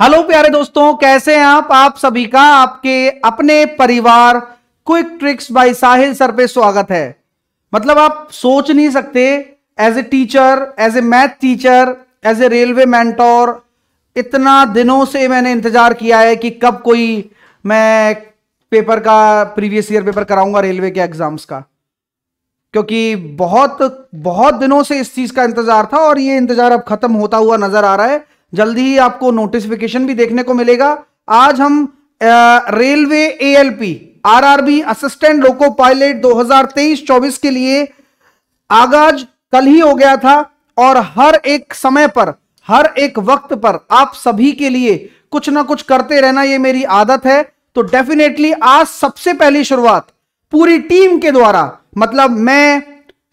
Hello प्यारे दोस्तों कैसे हैं आप आप सभी का आपके अपने परिवार quick tricks by Sahil sir पे स्वागत है मतलब आप सोच नहीं सकते as a teacher as a math teacher as a railway mentor इतना दिनों से मैंने इंतजार किया है कि कब कोई मैं पेपर का प्रीवियस ईयर पेपर कराऊंगा रेलवे के एग्जाम्स का क्योंकि बहुत बहुत दिनों से इस चीज का इंतजार था और ये इंतजार अब खत्म होता हुआ नजर आ रहा है जल्दी ही आपको नोटिफिकेशन भी देखने को मिलेगा आज हम railway ALP RRB assistant loco pilot 2023-24 के लिए आगाज कल ही हो गया था और हर एक समय पर हर एक वक्त पर आप सभी के लिए कुछ ना कुछ करते रहना ये मेरी आदत है तो डेफिनेटली आज सबसे पहली शुरुआत पूरी टीम के द्वारा मतलब मैं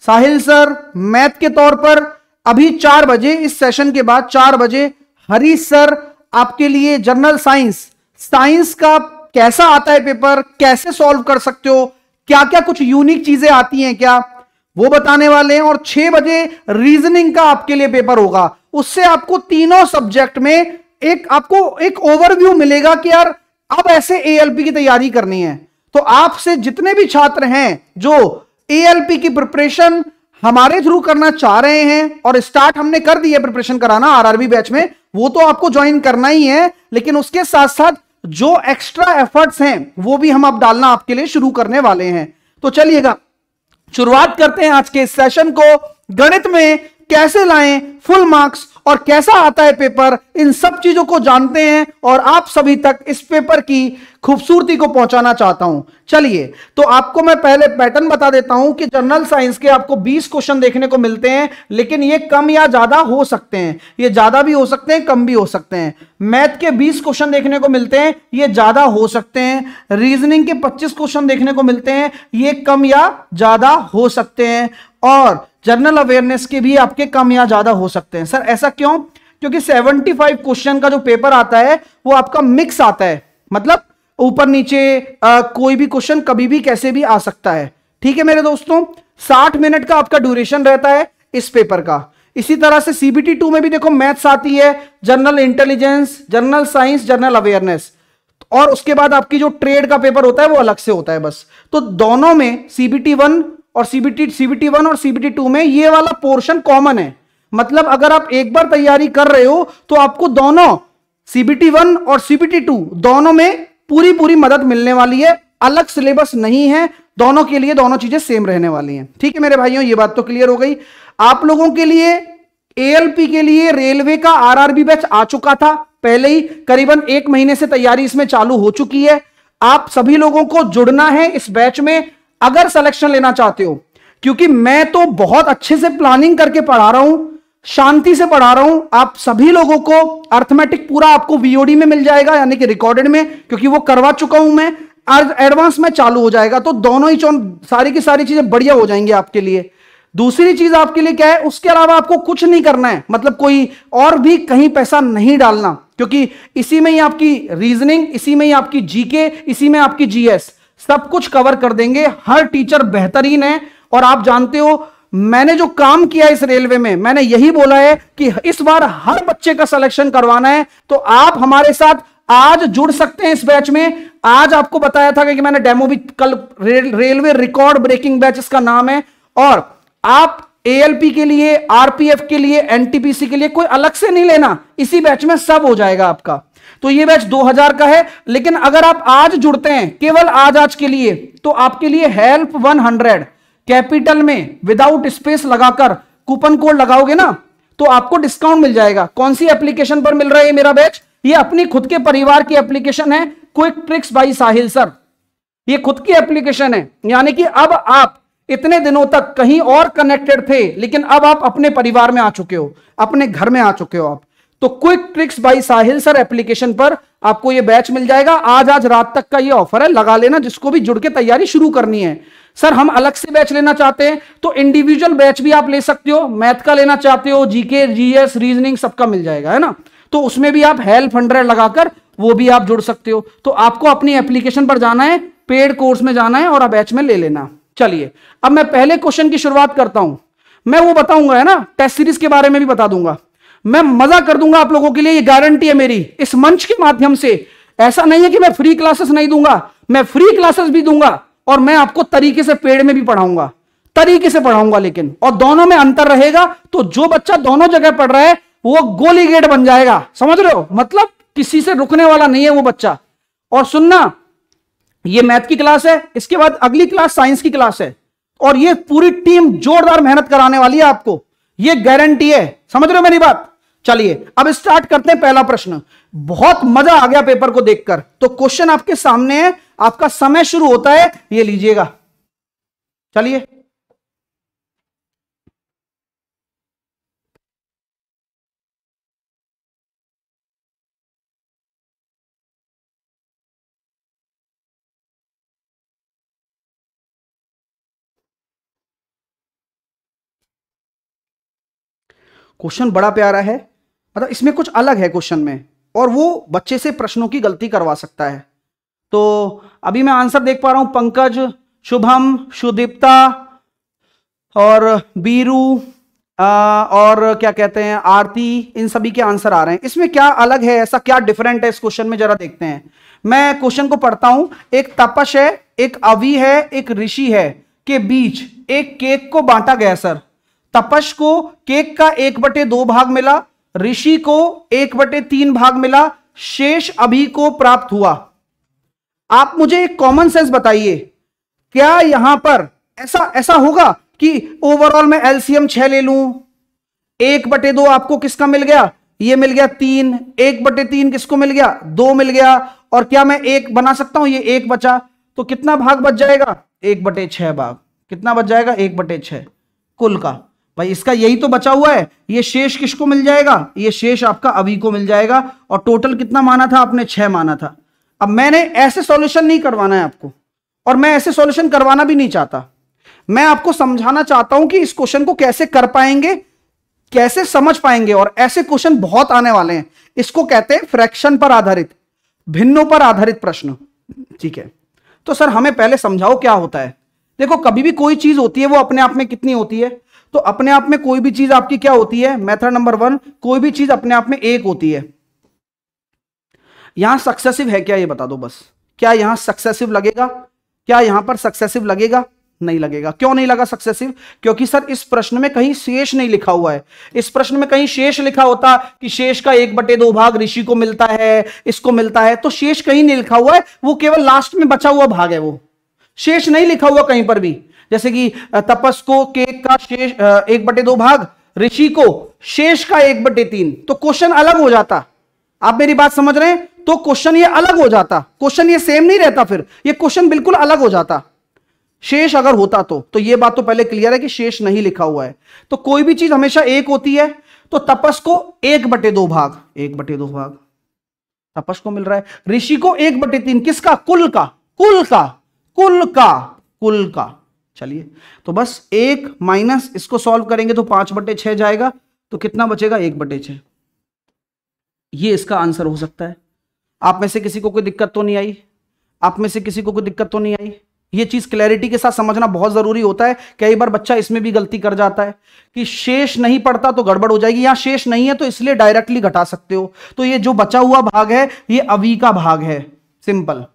साहिल सर मैथ के तौर पर अभी चार बजे इस सेशन के बाद चार बजे हरीश सर आपके लिए जनरल साइंस साइंस का कैसा आता है पेपर कैसे सॉल्व कर सकते हो क्या क्या कुछ यूनिक चीजें आती हैं क्या वो बताने वाले हैं और छह बजे रीजनिंग का आपके लिए पेपर होगा उससे आपको तीनों सब्जेक्ट में एक आपको एक ओवरव्यू मिलेगा कि यार अब ऐसे एएलपी की तैयारी करनी है तो आपसे जितने भी छात्र हैं जो एएलपी की प्रिपरेशन हमारे थ्रू करना चाह रहे हैं और स्टार्ट हमने कर दिया प्रिपरेशन कराना आरआरबी बैच में वो तो आपको ज्वाइन करना ही है लेकिन उसके साथ साथ जो एक्स्ट्रा एफर्ट्स हैं वो भी हम आप डालना आपके लिए शुरू करने वाले हैं तो चलिएगा शुरुआत करते हैं आज के सेशन को गणित में कैसे लाएं फुल मार्क्स और कैसा आता है पेपर इन सब चीजों को जानते हैं और आप सभी तक इस पेपर की खूबसूरती को पहुंचाना चाहता हूं चलिए तो आपको मैं पहले पैटर्न बता देता हूं कि जनरल साइंस के आपको 20 क्वेश्चन देखने को मिलते हैं लेकिन ये कम या ज्यादा हो सकते हैं ये ज्यादा भी हो सकते हैं कम भी हो सकते हैं मैथ के 20 क्वेश्चन देखने को मिलते हैं ये ज्यादा हो सकते हैं रीजनिंग के पच्चीस क्वेश्चन देखने को मिलते हैं ये कम या ज्यादा हो सकते हैं और जनरल अवेयरनेस के भी आपके कम या ज्यादा हो सकते हैं सर ऐसा क्यों क्योंकि 75 क्वेश्चन का जो पेपर आता है वो आपका मिक्स आता है मतलब ऊपर नीचे आ, कोई भी क्वेश्चन कभी भी कैसे भी आ सकता है ठीक है मेरे दोस्तों 60 मिनट का आपका ड्यूरेशन रहता है इस पेपर का इसी तरह से सीबीटी टू में भी देखो मैथ्स आती है general intelligence general science general awareness और उसके बाद आपकी जो ट्रेड का पेपर होता है वो अलग से होता है बस तो दोनों में सीबीटी वन और सीबीटी सीबीटी वन और सीबीटी टू में ये वाला पोर्शन कॉमन है मतलब अगर आप एक बार तैयारी कर रहे हो तो आपको दोनों सीबीटी वन और सीबीटी टू दोनों में पूरी पूरी मदद मिलने वाली है अलग सिलेबस नहीं है दोनों के लिए दोनों चीजें सेम रहने वाली हैं ठीक है मेरे भाइयों ये बात तो क्लियर हो गई आप लोगों के लिए एएलपी के लिए रेलवे का आरआरबी बैच आ चुका था पहले ही करीबन एक महीने से तैयारी इसमें चालू हो चुकी है आप सभी लोगों को जुड़ना है इस बैच में अगर सिलेक्शन लेना चाहते हो क्योंकि मैं तो बहुत अच्छे से प्लानिंग करके पढ़ा रहा हूं शांति से पढ़ा रहा हूं आप सभी लोगों को अर्थमेटिक पूरा आपको वीओडी में मिल जाएगा यानी कि रिकॉर्डेड में क्योंकि वो करवा चुका हूं मैं एडवांस में चालू हो जाएगा तो दोनों ही चौन सारी की सारी चीजें बढ़िया हो जाएंगी आपके लिए दूसरी चीज आपके लिए क्या है उसके अलावा आपको कुछ नहीं करना है मतलब कोई और भी कहीं पैसा नहीं डालना क्योंकि इसी में ही आपकी रीजनिंग इसी में ही आपकी जीके इसी में आपकी जीएस सब कुछ कवर कर देंगे हर टीचर बेहतरीन है और आप जानते हो मैंने जो काम किया इस रेलवे में मैंने यही बोला है कि इस बार हर बच्चे का सिलेक्शन करवाना है तो आप हमारे साथ आज जुड़ सकते हैं इस बैच में आज आपको बताया था कि मैंने डेमो भी कल रे, रेलवे रिकॉर्ड ब्रेकिंग बैच इसका नाम है और आप एएलपी के लिए आरपीएफ के लिए एनटीपीसी के लिए कोई अलग से नहीं लेना इसी बैच में सब हो जाएगा आपका तो ये बैच 2000 का है लेकिन अगर आप आज जुड़ते हैं केवल आज आज के लिए तो आपके लिए हेल्प 100 कैपिटल में विदाउट स्पेस लगाकर कूपन कोड लगाओगे ना तो आपको डिस्काउंट मिल जाएगा कौन सी एप्लीकेशन पर मिल रहा है मेरा बैच ये अपनी खुद के परिवार की एप्लीकेशन है quick tricks by Sahil sir ये खुद की एप्लीकेशन है यानी कि अब आप इतने दिनों तक कहीं और कनेक्टेड थे लेकिन अब आप अपने परिवार में आ चुके हो अपने घर में आ चुके हो आप तो quick tricks by Sahil sir application पर आपको ये बैच मिल जाएगा आज आज रात तक का ये ऑफर है लगा लेना जिसको भी जुड़ के तैयारी शुरू करनी है सर हम अलग से बैच लेना चाहते हैं तो इंडिविजुअल बैच भी आप ले सकते हो मैथ का लेना चाहते हो जीके जीएस रीजनिंग सबका मिल जाएगा है ना तो उसमें भी आप हेल्प हंड्रेड लगाकर वो भी आप जुड़ सकते हो तो आपको अपनी एप्लीकेशन पर जाना है पेड कोर्स में जाना है और आप बैच में ले लेना चलिए अब मैं पहले क्वेश्चन की शुरुआत करता हूं मैं वो बताऊंगा है ना टेस्ट सीरीज के बारे में भी बता दूंगा मैं मजा कर दूंगा आप लोगों के लिए ये गारंटी है मेरी इस मंच के माध्यम से ऐसा नहीं है कि मैं फ्री क्लासेस नहीं दूंगा मैं फ्री क्लासेस भी दूंगा और मैं आपको तरीके से पेड़ में भी पढ़ाऊंगा तरीके से पढ़ाऊंगा लेकिन और दोनों में अंतर रहेगा तो जो बच्चा दोनों जगह पढ़ रहा है वो गोली गेट बन जाएगा समझ रहे हो मतलब किसी से रुकने वाला नहीं है वो बच्चा और सुनना ये मैथ की क्लास है इसके बाद अगली क्लास साइंस की क्लास है और ये पूरी टीम जोरदार मेहनत कराने वाली है आपको ये गारंटी है समझ रहे हो मेरी बात चलिए अब स्टार्ट करते हैं पहला प्रश्न बहुत मजा आ गया पेपर को देखकर तो क्वेश्चन आपके सामने है आपका समय शुरू होता है ये लीजिएगा चलिए क्वेश्चन बड़ा प्यारा है मतलब इसमें कुछ अलग है क्वेश्चन में और वो बच्चे से प्रश्नों की गलती करवा सकता है तो अभी मैं आंसर देख पा रहा हूं पंकज शुभम सुदीप्ता और बीरू और क्या कहते हैं आरती इन सभी के आंसर आ रहे हैं इसमें क्या अलग है ऐसा क्या डिफरेंट है इस क्वेश्चन में जरा देखते हैं मैं क्वेश्चन को पढ़ता हूं एक तपश है एक अवि है एक ऋषि है के बीच एक केक को बांटा गया सर तपस को केक का एक बटे दो भाग मिला ऋषि को एक बटे तीन भाग मिला शेष अभी को प्राप्त हुआ आप मुझे एक कॉमन सेंस बताइए क्या यहां पर ऐसा ऐसा होगा कि ओवरऑल मैं एलसीएम छह ले लू एक बटे दो आपको किसका मिल गया ये मिल गया तीन एक बटे तीन किसको मिल गया दो मिल गया और क्या मैं एक बना सकता हूं ये एक बचा तो कितना भाग बच जाएगा एक बटे छह भाग कितना बच जाएगा एक बटे छह कुल का भाई इसका यही तो बचा हुआ है ये शेष किसको मिल जाएगा ये शेष आपका अभी को मिल जाएगा और टोटल कितना माना था आपने छह माना था अब मैंने ऐसे सॉल्यूशन नहीं करवाना है आपको और मैं ऐसे सॉल्यूशन करवाना भी नहीं चाहता मैं आपको समझाना चाहता हूं कि इस क्वेश्चन को कैसे कर पाएंगे कैसे समझ पाएंगे और ऐसे क्वेश्चन बहुत आने वाले हैं इसको कहते हैं फ्रैक्शन पर आधारित भिन्नों पर आधारित प्रश्न ठीक है तो सर हमें पहले समझाओ क्या होता है देखो कभी भी कोई चीज होती है वो अपने आप में कितनी होती है तो अपने आप में कोई भी चीज आपकी क्या होती है मेथड नंबर वन कोई भी चीज अपने आप में एक होती है यहां सक्सेसिव है क्या ये बता दो बस क्या यहां सक्सेसिव लगेगा क्या यहां पर सक्सेसिव लगेगा नहीं लगेगा क्यों नहीं लगा सक्सेसिव क्योंकि सर इस प्रश्न में कहीं शेष नहीं लिखा हुआ है इस प्रश्न में कहीं शेष लिखा होता कि शेष का एक बटे दो भाग ऋषि को मिलता है इसको मिलता है तो शेष कहीं नहीं लिखा हुआ है वो केवल लास्ट में बचा हुआ भाग है वो शेष नहीं लिखा हुआ कहीं पर भी जैसे कि तपस को केक का शेष एक बटे दो भाग ऋषि को शेष का एक बटे तीन तो क्वेश्चन अलग हो जाता आप मेरी बात समझ रहे हैं तो क्वेश्चन ये अलग हो जाता क्वेश्चन ये सेम नहीं रहता फिर ये क्वेश्चन बिल्कुल अलग हो जाता शेष अगर होता तो तो ये बात तो पहले क्लियर है कि शेष नहीं लिखा हुआ है तो कोई भी चीज हमेशा एक होती है तो तपस को एक बटे दो भाग एक बटे दो भाग तपस को मिल रहा है ऋषि को एक बटे तीन किसका कुल का कुल का कुल का कुल का चलिए तो बस एक माइनस इसको सॉल्व करेंगे तो पांच बटे छह जाएगा तो कितना बचेगा एक बटे छह ये इसका आंसर हो सकता है आप में से किसी को कोई दिक्कत तो नहीं आई आप में से किसी को कोई दिक्कत तो नहीं आई ये चीज क्लैरिटी के साथ समझना बहुत जरूरी होता है कई बार बच्चा इसमें भी गलती कर जाता है कि शेष नहीं पड़ता तो गड़बड़ हो जाएगी यहां शेष नहीं है तो इसलिए डायरेक्टली घटा सकते हो तो ये जो बचा हुआ भाग है ये अवी का भाग है सिंपल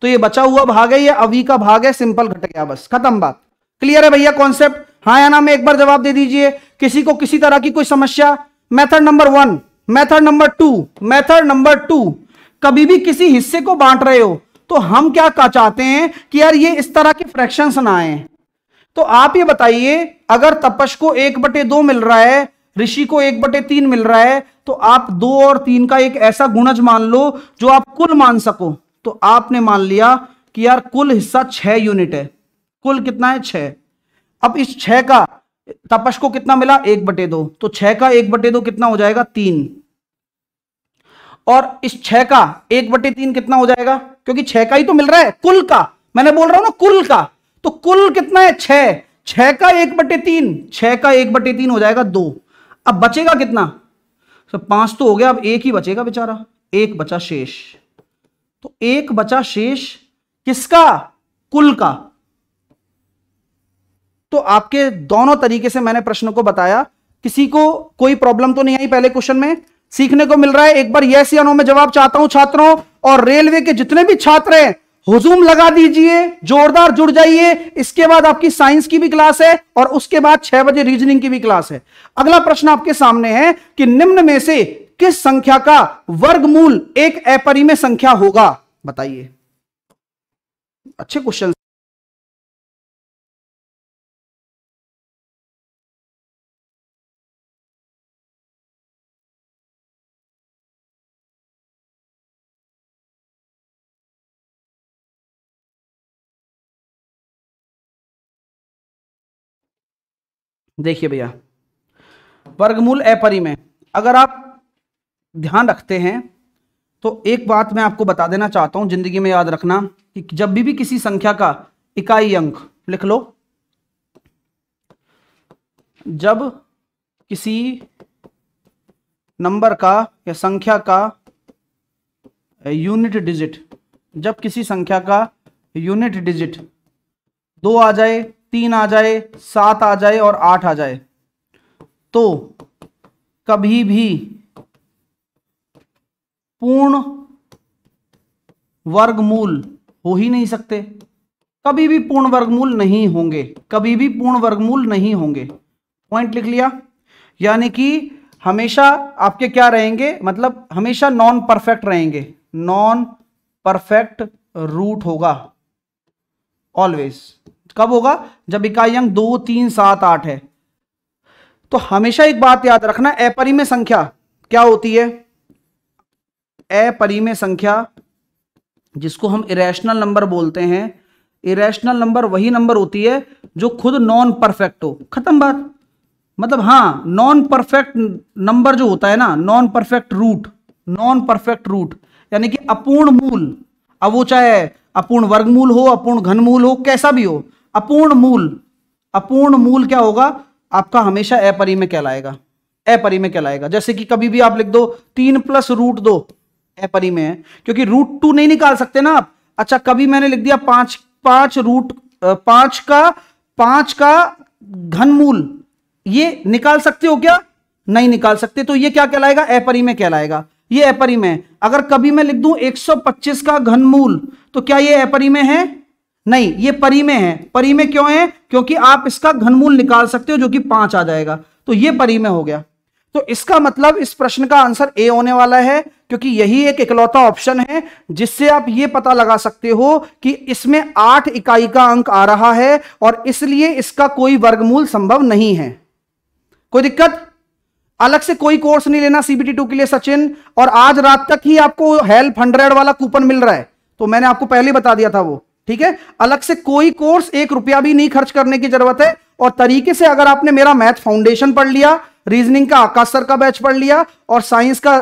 तो ये बचा हुआ भाग है ये अवी का भाग है सिंपल घट गया बस खत्म बात क्लियर है भैया कॉन्सेप्ट हाँ या ना में एक बार जवाब दे दीजिए किसी को किसी तरह की कोई समस्या method number one method number two method number two कभी भी किसी हिस्से को बांट रहे हो तो हम क्या चाहते हैं कि यार ये इस तरह के फ्रैक्शंस ना आए तो आप ये बताइए अगर तपस को एक बटे दो मिल रहा है ऋषि को एक बटे तीन मिल रहा है तो आप दो और तीन का एक ऐसा गुणज मान लो जो आप कुल मान सको तो आपने मान लिया कि यार कुल हिस्सा छह यूनिट है कुल कितना है छह अब इस छह का तपस को कितना मिला एक बटे दो तो छह का एक बटे दो कितना हो जाएगा तीन और इस छह का एक बटे तीन कितना हो जाएगा क्योंकि छह का ही तो मिल रहा है कुल का मैंने बोल रहा हूं ना कुल का तो कुल कितना है छह छह का एक बटे तीन छह का एक बटे तीन हो जाएगा दो अब बचेगा कितना तो पांच तो हो गया अब एक ही बचेगा बेचारा एक बचा शेष तो एक बचा शेष किसका कुल का तो आपके दोनों तरीके से मैंने प्रश्न को बताया किसी को कोई प्रॉब्लम तो नहीं आई पहले क्वेश्चन में सीखने को मिल रहा है एक बार यस या नो में जवाब चाहता हूं छात्रों और रेलवे के जितने भी छात्र हैं हुजूम लगा दीजिए जोरदार जुड़ जाइए इसके बाद आपकी साइंस की भी क्लास है और उसके बाद छह बजे रीजनिंग की भी क्लास है अगला प्रश्न आपके सामने है कि निम्न में से किस संख्या का वर्गमूल एक अपरिमय संख्या होगा बताइए अच्छे क्वेश्चन देखिए भैया वर्गमूल अपरि में अगर आप ध्यान रखते हैं तो एक बात मैं आपको बता देना चाहता हूं जिंदगी में याद रखना कि जब भी भी किसी संख्या का इकाई अंक लिख लो जब किसी नंबर का या संख्या का यूनिट डिजिट जब किसी संख्या का यूनिट डिजिट दो आ जाए तीन आ जाए सात आ जाए और आठ आ जाए तो कभी भी पूर्ण वर्गमूल हो ही नहीं सकते कभी भी पूर्ण वर्गमूल नहीं होंगे कभी भी पूर्ण वर्गमूल नहीं होंगे पॉइंट लिख लिया यानी कि हमेशा आपके क्या रहेंगे मतलब हमेशा नॉन परफेक्ट रहेंगे नॉन परफेक्ट रूट होगा ऑलवेज कब होगा जब अंक दो तीन सात आठ है तो हमेशा एक बात याद रखना अपरिमय संख्या क्या होती है अपरिमय संख्या जिसको हम इरेशनल नंबर बोलते हैं इरेशनल नंबर वही नंबर होती है जो खुद नॉन परफेक्ट हो खत्म बात मतलब हाँ नॉन परफेक्ट नंबर जो होता है ना non perfect root non perfect root यानी कि अपूर्ण मूल अब वो चाहे अपूर्ण वर्गमूल हो अपूर्ण घनमूल हो कैसा भी हो अपूर्ण मूल अपूर्ण मूल क्या होगा आपका हमेशा अपरि में कहलाएगा अपरि में कहलाएगा जैसे कि कभी भी आप लिख दो तीन प्लस रूट दो अपरि में है क्योंकि रूट टू नहीं निकाल सकते ना आप अच्छा कभी मैंने लिख दिया पांच पांच रूट पांच का पांच का मूल ये निकाल सकते हो क्या नहीं निकाल सकते तो ये क्या कहलाएगा अपरि में कहलाएगा ये अपरि में अगर कभी मैं लिख दूं 125 का घनमूल तो क्या ये अपरि में है नहीं ये परी में है परी में क्यों है क्योंकि आप इसका घनमूल निकाल सकते हो जो कि पांच आ जाएगा तो ये परी में हो गया तो इसका मतलब इस प्रश्न का आंसर ए होने वाला है क्योंकि यही एक इकलौता ऑप्शन है जिससे आप ये पता लगा सकते हो कि इसमें आठ इकाई का अंक आ रहा है और इसलिए इसका कोई वर्गमूल संभव नहीं है कोई दिक्कत अलग से कोई कोर्स नहीं लेना सीबीटी टू के लिए सचिन और आज रात तक ही आपको हेल्प हंड्रेड वाला कूपन मिल रहा है तो मैंने आपको पहले बता दिया था वो ठीक है अलग से कोई कोर्स एक रुपया भी नहीं खर्च करने की जरूरत है और तरीके से अगर आपने मेरा मैथ फाउंडेशन पढ़ लिया रीजनिंग का आकाश सर का बैच पढ़ लिया और साइंस का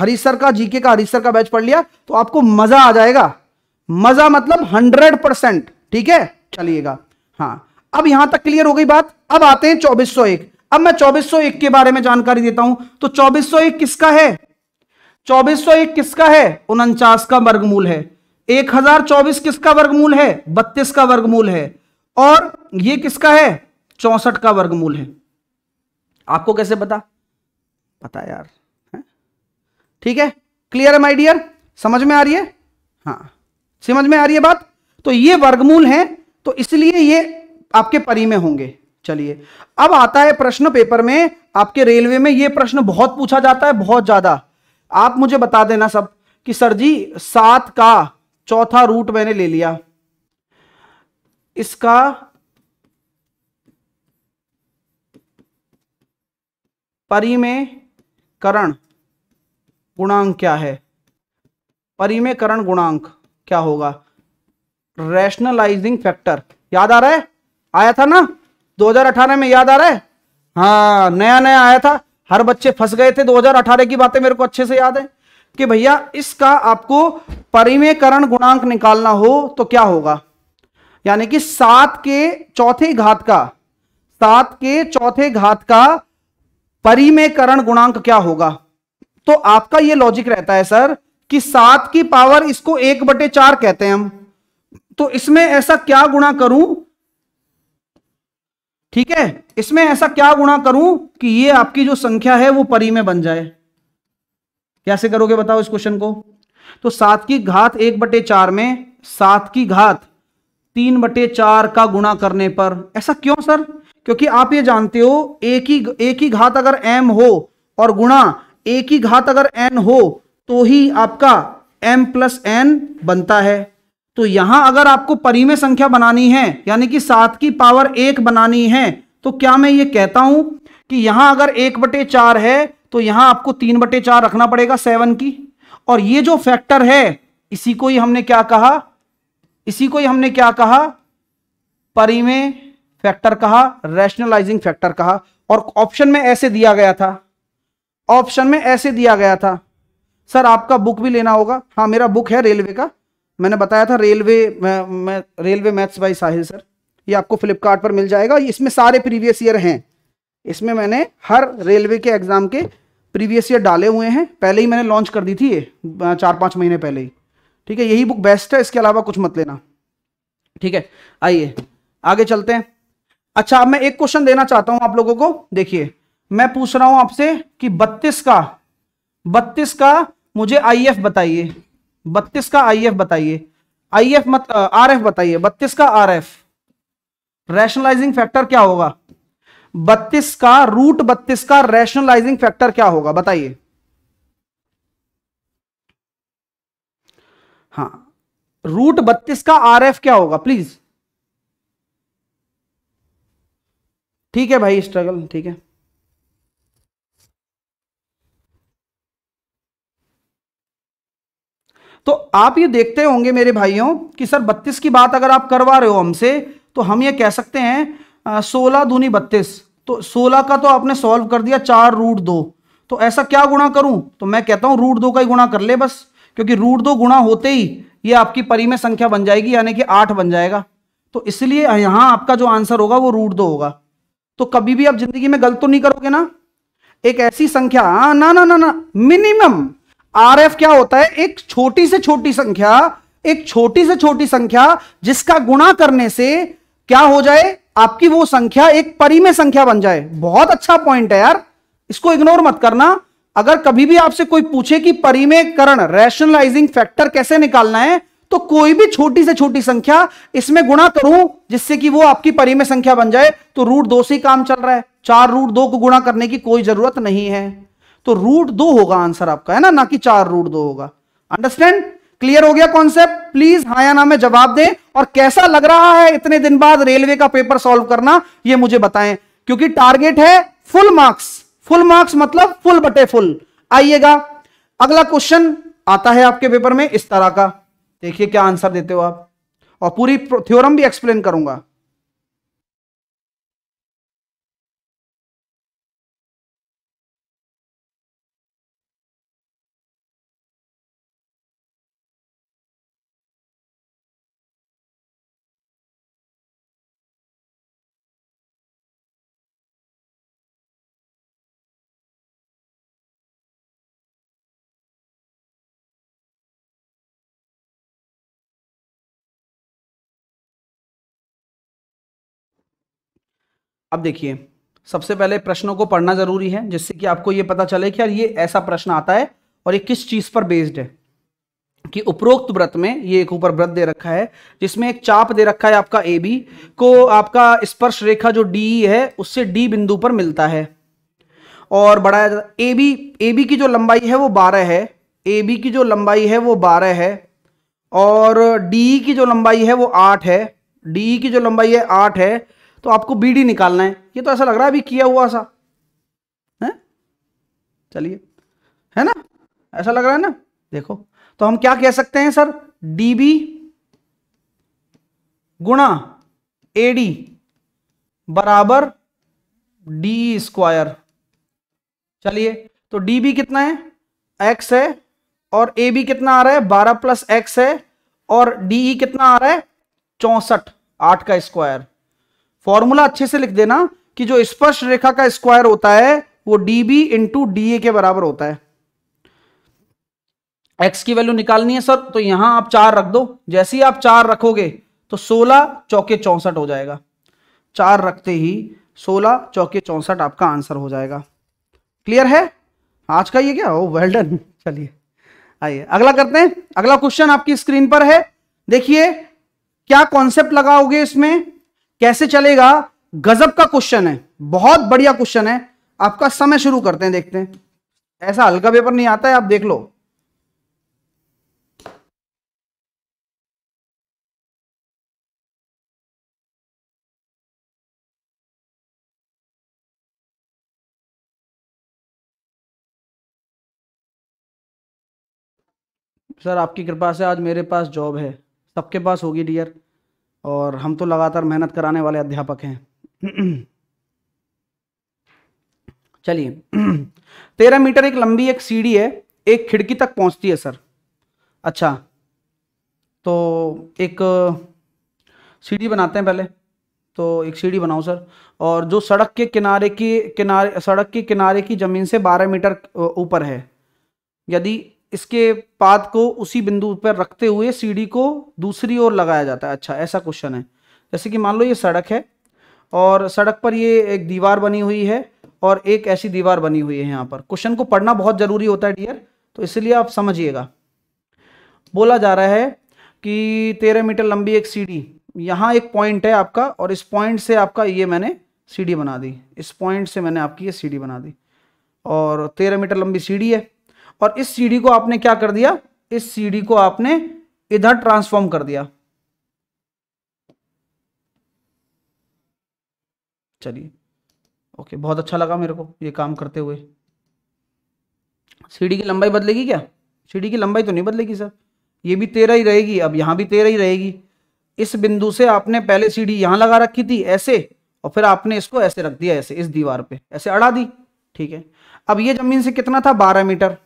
हरीश सर का जीके का हरीश सर का बैच पढ़ लिया तो आपको मजा आ जाएगा मजा मतलब हंड्रेड परसेंट ठीक है चलिएगा हाँ अब यहां तक क्लियर हो गई बात अब आते हैं चौबीस एक अब मैं चौबीस एक के बारे में जानकारी देता हूं तो चौबीस एक किसका है चौबीस एक किसका है उनचास का वर्गमूल है एक हजार चौबीस किसका वर्गमूल है बत्तीस का वर्गमूल है और ये किसका है चौसठ का वर्गमूल है आपको कैसे पता पता यार ठीक है क्लियर है माय डियर समझ में आ रही है हाँ समझ में आ रही है बात तो ये वर्गमूल है तो इसलिए ये आपके परी में होंगे चलिए अब आता है प्रश्न पेपर में आपके रेलवे में ये प्रश्न बहुत पूछा जाता है बहुत ज्यादा आप मुझे बता देना सब कि सर जी सात का चौथा रूट मैंने ले लिया इसका परिमेकरण गुणांक क्या है परिमेकरण गुणांक क्या होगा रैशनलाइजिंग फैक्टर याद आ रहा है आया था ना 2018 में याद आ रहा है हाँ नया नया आया था हर बच्चे फंस गए थे 2018 की बातें मेरे को अच्छे से याद है कि भैया इसका आपको परिमेयकरण गुणांक निकालना हो तो क्या होगा यानी कि सात के चौथे घात का सात के चौथे घात का परिमेयकरण गुणांक क्या होगा तो आपका यह लॉजिक रहता है सर कि सात की पावर इसको एक बटे चार कहते हैं हम तो इसमें ऐसा क्या गुणा करूं ठीक है इसमें ऐसा क्या गुणा करूं कि ये आपकी जो संख्या है वो परी में बन जाए कैसे करोगे बताओ इस क्वेश्चन को तो सात की घात एक बटे चार में सात की घात तीन बटे चार का गुणा करने पर ऐसा क्यों सर क्योंकि आप ये जानते हो एक ही एक ही घात अगर एम हो और गुणा एक ही घात अगर एन हो तो ही आपका एम प्लस एन बनता है तो यहां अगर आपको परिमेय संख्या बनानी है यानी कि सात की पावर एक बनानी है तो क्या मैं ये कहता हूं कि यहां अगर एक बटे चार है तो यहां आपको तीन बटे चार रखना पड़ेगा सेवन की और ये जो फैक्टर है इसी को ही हमने क्या कहा इसी को ही हमने क्या कहा परिमे फैक्टर कहा रैशनलाइजिंग फैक्टर कहा और ऑप्शन में ऐसे दिया गया था ऑप्शन में ऐसे दिया गया था सर आपका बुक भी लेना होगा हाँ मेरा बुक है रेलवे का मैंने बताया था रेलवे मैं, railway maths by Sahil sir ये आपको फ्लिपकार्ट पर मिल जाएगा इसमें सारे प्रीवियस ईयर हैं इसमें मैंने हर रेलवे के एग्जाम के प्रीवियस ईयर डाले हुए हैं पहले ही मैंने लॉन्च कर दी थी ये चार पाँच महीने पहले ही ठीक है यही बुक बेस्ट है इसके अलावा कुछ मत लेना ठीक है आइए आगे चलते हैं अच्छा अब मैं एक क्वेश्चन देना चाहता हूं आप लोगों को देखिए मैं पूछ रहा हूं आपसे कि बत्तीस का बत्तीस का मुझे आई एफ बताइए बत्तीस का आई बताइए आई एफ मत आर एफ बताइए बत्तीस का आर एफ रैशनलाइजिंग फैक्टर क्या होगा बत्तीस का रूट बत्तीस का रैशनलाइजिंग फैक्टर क्या होगा बताइए हाँ रूट बत्तीस का आर एफ क्या होगा प्लीज ठीक है भाई स्ट्रगल ठीक है तो आप ये देखते होंगे मेरे भाइयों कि सर बत्तीस की बात अगर आप करवा रहे हो हमसे तो हम ये कह सकते हैं सोलह दूनी बत्तीस तो सोलह का तो आपने सॉल्व कर दिया चार रूट दो तो ऐसा क्या गुणा करूं तो मैं कहता हूं रूट दो का ही गुणा कर ले बस क्योंकि रूट दो गुणा होते ही ये आपकी परी में संख्या बन जाएगी यानी कि आठ बन जाएगा तो इसलिए यहां आपका जो आंसर होगा वो रूट दो होगा तो कभी भी आप जिंदगी में गलत तो नहीं करोगे ना एक ऐसी संख्या हाँ, ना ना ना ना मिनिमम आर एफ क्या होता है एक छोटी से छोटी संख्या एक छोटी से छोटी संख्या जिसका गुणा करने से क्या हो जाए आपकी वो संख्या एक परिमेय संख्या बन जाए बहुत अच्छा पॉइंट है यार इसको इग्नोर मत करना अगर कभी भी आपसे कोई पूछे कि परिमेयकरण रैशनलाइजिंग फैक्टर कैसे निकालना है तो कोई भी छोटी से छोटी संख्या इसमें गुणा करूं जिससे कि वो आपकी परिमेय संख्या बन जाए तो रूट दो से ही काम चल रहा है चार रूट दो को गुणा करने की कोई जरूरत नहीं है तो रूट दो होगा आंसर आपका है ना ना कि चार रूट दो होगा अंडरस्टैंड क्लियर हो गया कॉन्सेप्ट प्लीज हाया ना में जवाब दें और कैसा लग रहा है इतने दिन बाद रेलवे का पेपर सॉल्व करना यह मुझे बताएं क्योंकि टारगेट है फुल मार्क्स फुल मार्क्स मतलब फुल बटे फुल आइएगा अगला क्वेश्चन आता है आपके पेपर में इस तरह का देखिए क्या आंसर देते हो आप और पूरी थ्योरम भी एक्सप्लेन करूंगा अब देखिए सबसे पहले प्रश्नों को पढ़ना जरूरी है जिससे कि आपको ये पता चले कि यार ये ऐसा प्रश्न आता है और ये किस चीज पर बेस्ड है कि उपरोक्त व्रत में ये एक ऊपर व्रत दे रखा है जिसमें एक चाप दे रखा है आपका ए बी को आपका स्पर्श रेखा जो डी है उससे डी बिंदु पर मिलता है और बढ़ाया ए बी ए बी की जो लंबाई है वो बारह है ए बी की जो लंबाई है वो बारह है और डी की जो लंबाई है वो आठ है डी की जो लंबाई है आठ है तो आपको बी डी निकालना है ये तो ऐसा लग रहा है अभी किया हुआ सा है चलिए है ना ऐसा लग रहा है ना देखो तो हम क्या कह सकते हैं सर डी बी गुणा ए डी बराबर डी स्क्वायर चलिए तो डी बी कितना है एक्स है और ए बी कितना आ रहा है बारह प्लस एक्स है और डी ई कितना आ रहा है चौसठ आठ का स्क्वायर फॉर्मूला अच्छे से लिख देना कि जो स्पर्श रेखा का स्क्वायर होता है वो D B into D A के बराबर होता है एक्स की वैल्यू निकालनी है सर तो यहां आप चार रख दो जैसे ही आप चार रखोगे तो सोलह चौके चौसठ हो जाएगा चार रखते ही सोलह चौके चौसठ आपका आंसर हो जाएगा क्लियर है आज का ये क्या हो वेल डन चलिए आइए अगला करते हैं अगला क्वेश्चन आपकी स्क्रीन पर है देखिए क्या कॉन्सेप्ट लगाओगे इसमें कैसे चलेगा गजब का क्वेश्चन है बहुत बढ़िया क्वेश्चन है आपका समय शुरू करते हैं देखते हैं ऐसा हल्का पेपर नहीं आता है आप देख लो सर आपकी कृपा से आज मेरे पास जॉब है सबके पास होगी डियर और हम तो लगातार मेहनत कराने वाले अध्यापक हैं चलिए तेरह मीटर एक लंबी एक सीढ़ी है एक खिड़की तक पहुंचती है सर अच्छा तो एक सीढ़ी बनाते हैं पहले तो एक सीढ़ी बनाओ सर और जो सड़क के किनारे की किनारे सड़क के किनारे की ज़मीन से बारह मीटर ऊपर है यदि इसके पाद को उसी बिंदु पर रखते हुए सीढ़ी को दूसरी ओर लगाया जाता है अच्छा ऐसा क्वेश्चन है जैसे कि मान लो ये सड़क है और सड़क पर ये एक दीवार बनी हुई है और एक ऐसी दीवार बनी हुई है यहाँ पर क्वेश्चन को पढ़ना बहुत ज़रूरी होता है डियर तो इसलिए आप समझिएगा बोला जा रहा है कि तेरह मीटर लंबी एक सीढ़ी यहाँ एक पॉइंट है आपका और इस पॉइंट से आपका ये मैंने सीढ़ी बना दी इस पॉइंट से मैंने आपकी ये सीढ़ी बना दी और तेरह मीटर लंबी सीढ़ी है और इस सीढ़ी को आपने क्या कर दिया इस सीढ़ी को आपने इधर ट्रांसफॉर्म कर दिया चलिए ओके बहुत अच्छा लगा मेरे को ये काम करते हुए सीढ़ी की लंबाई बदलेगी क्या सीढ़ी की लंबाई तो नहीं बदलेगी सर ये भी तेरह ही रहेगी अब यहां भी तेरह ही रहेगी इस बिंदु से आपने पहले सीढ़ी यहां लगा रखी थी ऐसे और फिर आपने इसको ऐसे रख दिया ऐसे इस दीवार पे ऐसे अड़ा दी ठीक है अब ये जमीन से कितना था बारह मीटर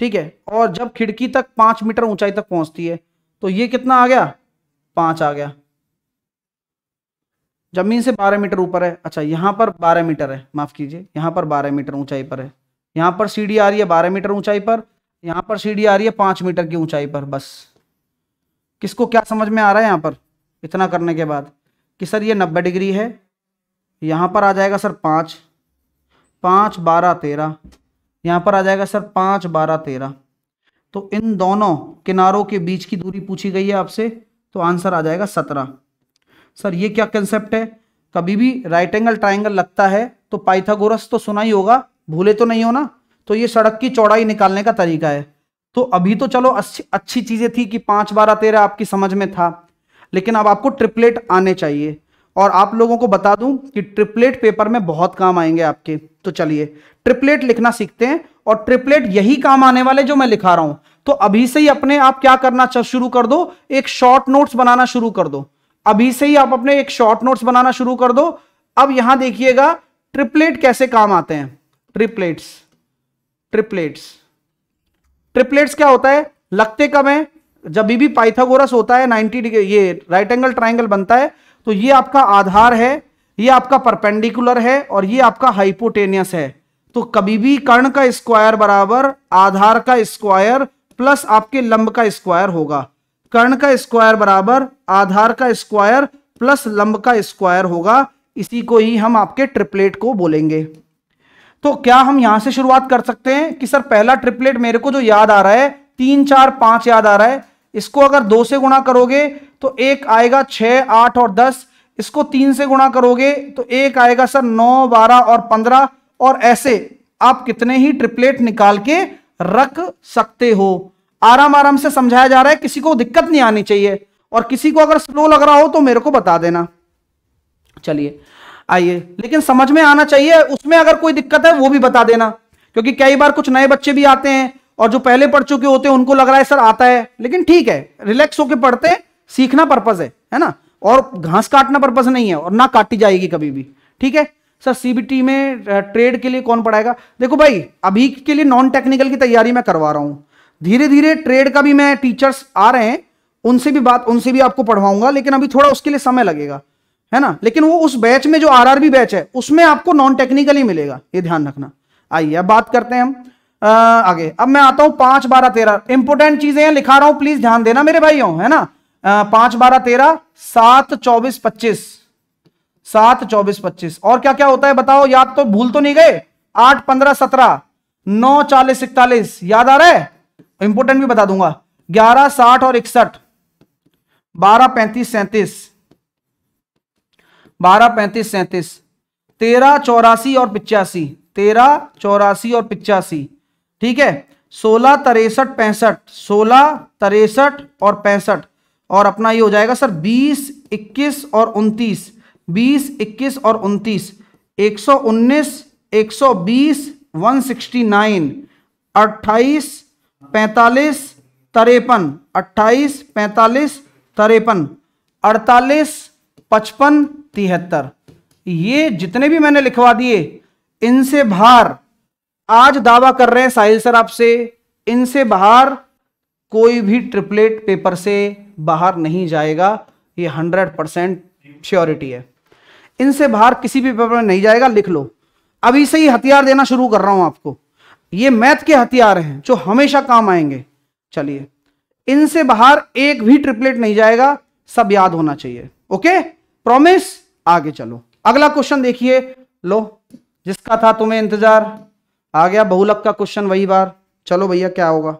ठीक है और जब खिड़की तक पांच मीटर ऊंचाई तक पहुंचती है तो ये कितना आ गया पांच आ गया जमीन से बारह मीटर ऊपर है अच्छा यहाँ पर बारह मीटर है माफ कीजिए यहाँ पर बारह मीटर ऊंचाई पर है यहाँ पर सीढ़ी आ रही है बारह मीटर ऊंचाई पर यहाँ पर सीढ़ी आ रही है पांच मीटर की ऊंचाई पर बस किसको क्या समझ में आ रहा है यहाँ पर इतना करने के बाद कि सर ये नब्बे डिग्री है यहाँ पर आ जाएगा सर पाँच पाँच बारह तेरह यहाँ पर आ जाएगा सर पाँच बारह तेरह तो इन दोनों किनारों के बीच की दूरी पूछी गई है आपसे तो आंसर आ जाएगा सत्रह सर ये क्या कंसेप्ट है कभी भी राइट एंगल ट्राइंगल लगता है तो पाइथागोरस तो सुना ही होगा भूले तो नहीं हो ना तो ये सड़क की चौड़ाई निकालने का तरीका है तो अभी तो चलो अच्छी अच्छी चीज़ें थी कि पाँच बारह तेरह आपकी समझ में था लेकिन अब आपको ट्रिपलेट आने चाहिए और आप लोगों को बता दूं कि ट्रिपलेट पेपर में बहुत काम आएंगे आपके तो चलिए ट्रिपलेट लिखना सीखते हैं और ट्रिपलेट यही काम आने वाले जो मैं लिखा रहा हूं तो अभी से ही अपने आप क्या करना शुरू कर दो एक शॉर्ट नोट्स बनाना शुरू कर दो अभी से ही आप अपने एक शॉर्ट नोट्स बनाना शुरू कर दो अब यहां देखिएगा ट्रिपलेट कैसे काम आते हैं ट्रिपलेट्स ट्रिपलेट्स ट्रिपलेट्स क्या होता है लगते कब है जब भी पाइथागोरस होता है 90 डिग्री ये राइट एंगल ट्राइंगल बनता है तो ये आपका आधार है ये आपका परपेंडिकुलर है और ये आपका हाइपोटेनियस है तो कभी भी कर्ण का स्क्वायर बराबर आधार का स्क्वायर प्लस आपके लंब का स्क्वायर होगा कर्ण का स्क्वायर बराबर आधार का स्क्वायर प्लस लंब का स्क्वायर होगा इसी को ही हम आपके ट्रिपलेट को बोलेंगे तो क्या हम यहां से शुरुआत कर सकते हैं कि सर पहला ट्रिपलेट मेरे को जो याद आ रहा है तीन चार पांच याद आ रहा है इसको अगर दो से गुणा करोगे तो एक आएगा छ आठ और दस इसको तीन से गुणा करोगे तो एक आएगा सर नौ बारह और पंद्रह और ऐसे आप कितने ही ट्रिपलेट निकाल के रख सकते हो आराम आराम से समझाया जा रहा है किसी को दिक्कत नहीं आनी चाहिए और किसी को अगर स्लो लग रहा हो तो मेरे को बता देना चलिए आइए लेकिन समझ में आना चाहिए उसमें अगर कोई दिक्कत है वो भी बता देना क्योंकि कई बार कुछ नए बच्चे भी आते हैं और जो पहले पढ़ चुके होते हैं उनको लग रहा है सर आता है लेकिन ठीक है रिलैक्स होकर पढ़ते हैं सीखना पर्पज है है ना और घास काटना पर्पज नहीं है और ना काटी जाएगी कभी भी ठीक है सर सीबीटी में ट्रेड के लिए कौन पढ़ाएगा देखो भाई अभी के लिए नॉन टेक्निकल की तैयारी मैं करवा रहा हूँ धीरे धीरे ट्रेड का भी मैं टीचर्स आ रहे हैं उनसे भी बात उनसे भी आपको पढ़वाऊंगा लेकिन अभी थोड़ा उसके लिए समय लगेगा है ना लेकिन वो उस बैच में जो आरआरबी बैच है उसमें आपको नॉन टेक्निकल ही मिलेगा ये ध्यान रखना आइए अब बात करते हैं हम आ, आगे अब मैं आता हूं पांच बारह तेरह इंपोर्टेंट चीजें लिखा रहा हूं प्लीज ध्यान देना मेरे भाई है ना पांच बारह तेरह सात चौबीस पच्चीस सात चौबीस पच्चीस और क्या क्या होता है बताओ याद तो भूल तो नहीं गए आठ पंद्रह सत्रह नौ चालीस इकतालीस याद आ रहा है इंपोर्टेंट भी बता दूंगा ग्यारह साठ और इकसठ बारह पैंतीस सैंतीस बारह पैंतीस सैंतीस तेरह चौरासी और पिचासी तेरह चौरासी और पिचासी ठीक है सोलह तिरसठ पैंसठ सोलह तिरसठ और पैंसठ और अपना ये हो जाएगा सर बीस इक्कीस और उनतीस बीस इक्कीस और उनतीस एक एक सौ सौ उन्नीस बीस वन सिक्सटी नाइन अट्ठाईस पैंतालीस तरेपन अट्ठाईस पैंतालीस तरेपन अड़तालीस पचपन तिहत्तर ये जितने भी मैंने लिखवा दिए इनसे बाहर आज दावा कर रहे हैं साहिल सर आपसे इनसे बाहर कोई भी ट्रिपलेट पेपर से बाहर नहीं जाएगा ये हंड्रेड परसेंट श्योरिटी है इनसे बाहर किसी भी पेपर में नहीं जाएगा लिख लो अभी से ही हथियार देना शुरू कर रहा हूं आपको ये मैथ के हथियार हैं जो हमेशा काम आएंगे चलिए इनसे बाहर एक भी ट्रिपलेट नहीं जाएगा सब याद होना चाहिए ओके प्रॉमिस आगे चलो अगला क्वेश्चन देखिए लो जिसका था तुम्हें इंतजार आ गया बहुलक का क्वेश्चन वही बार चलो भैया क्या होगा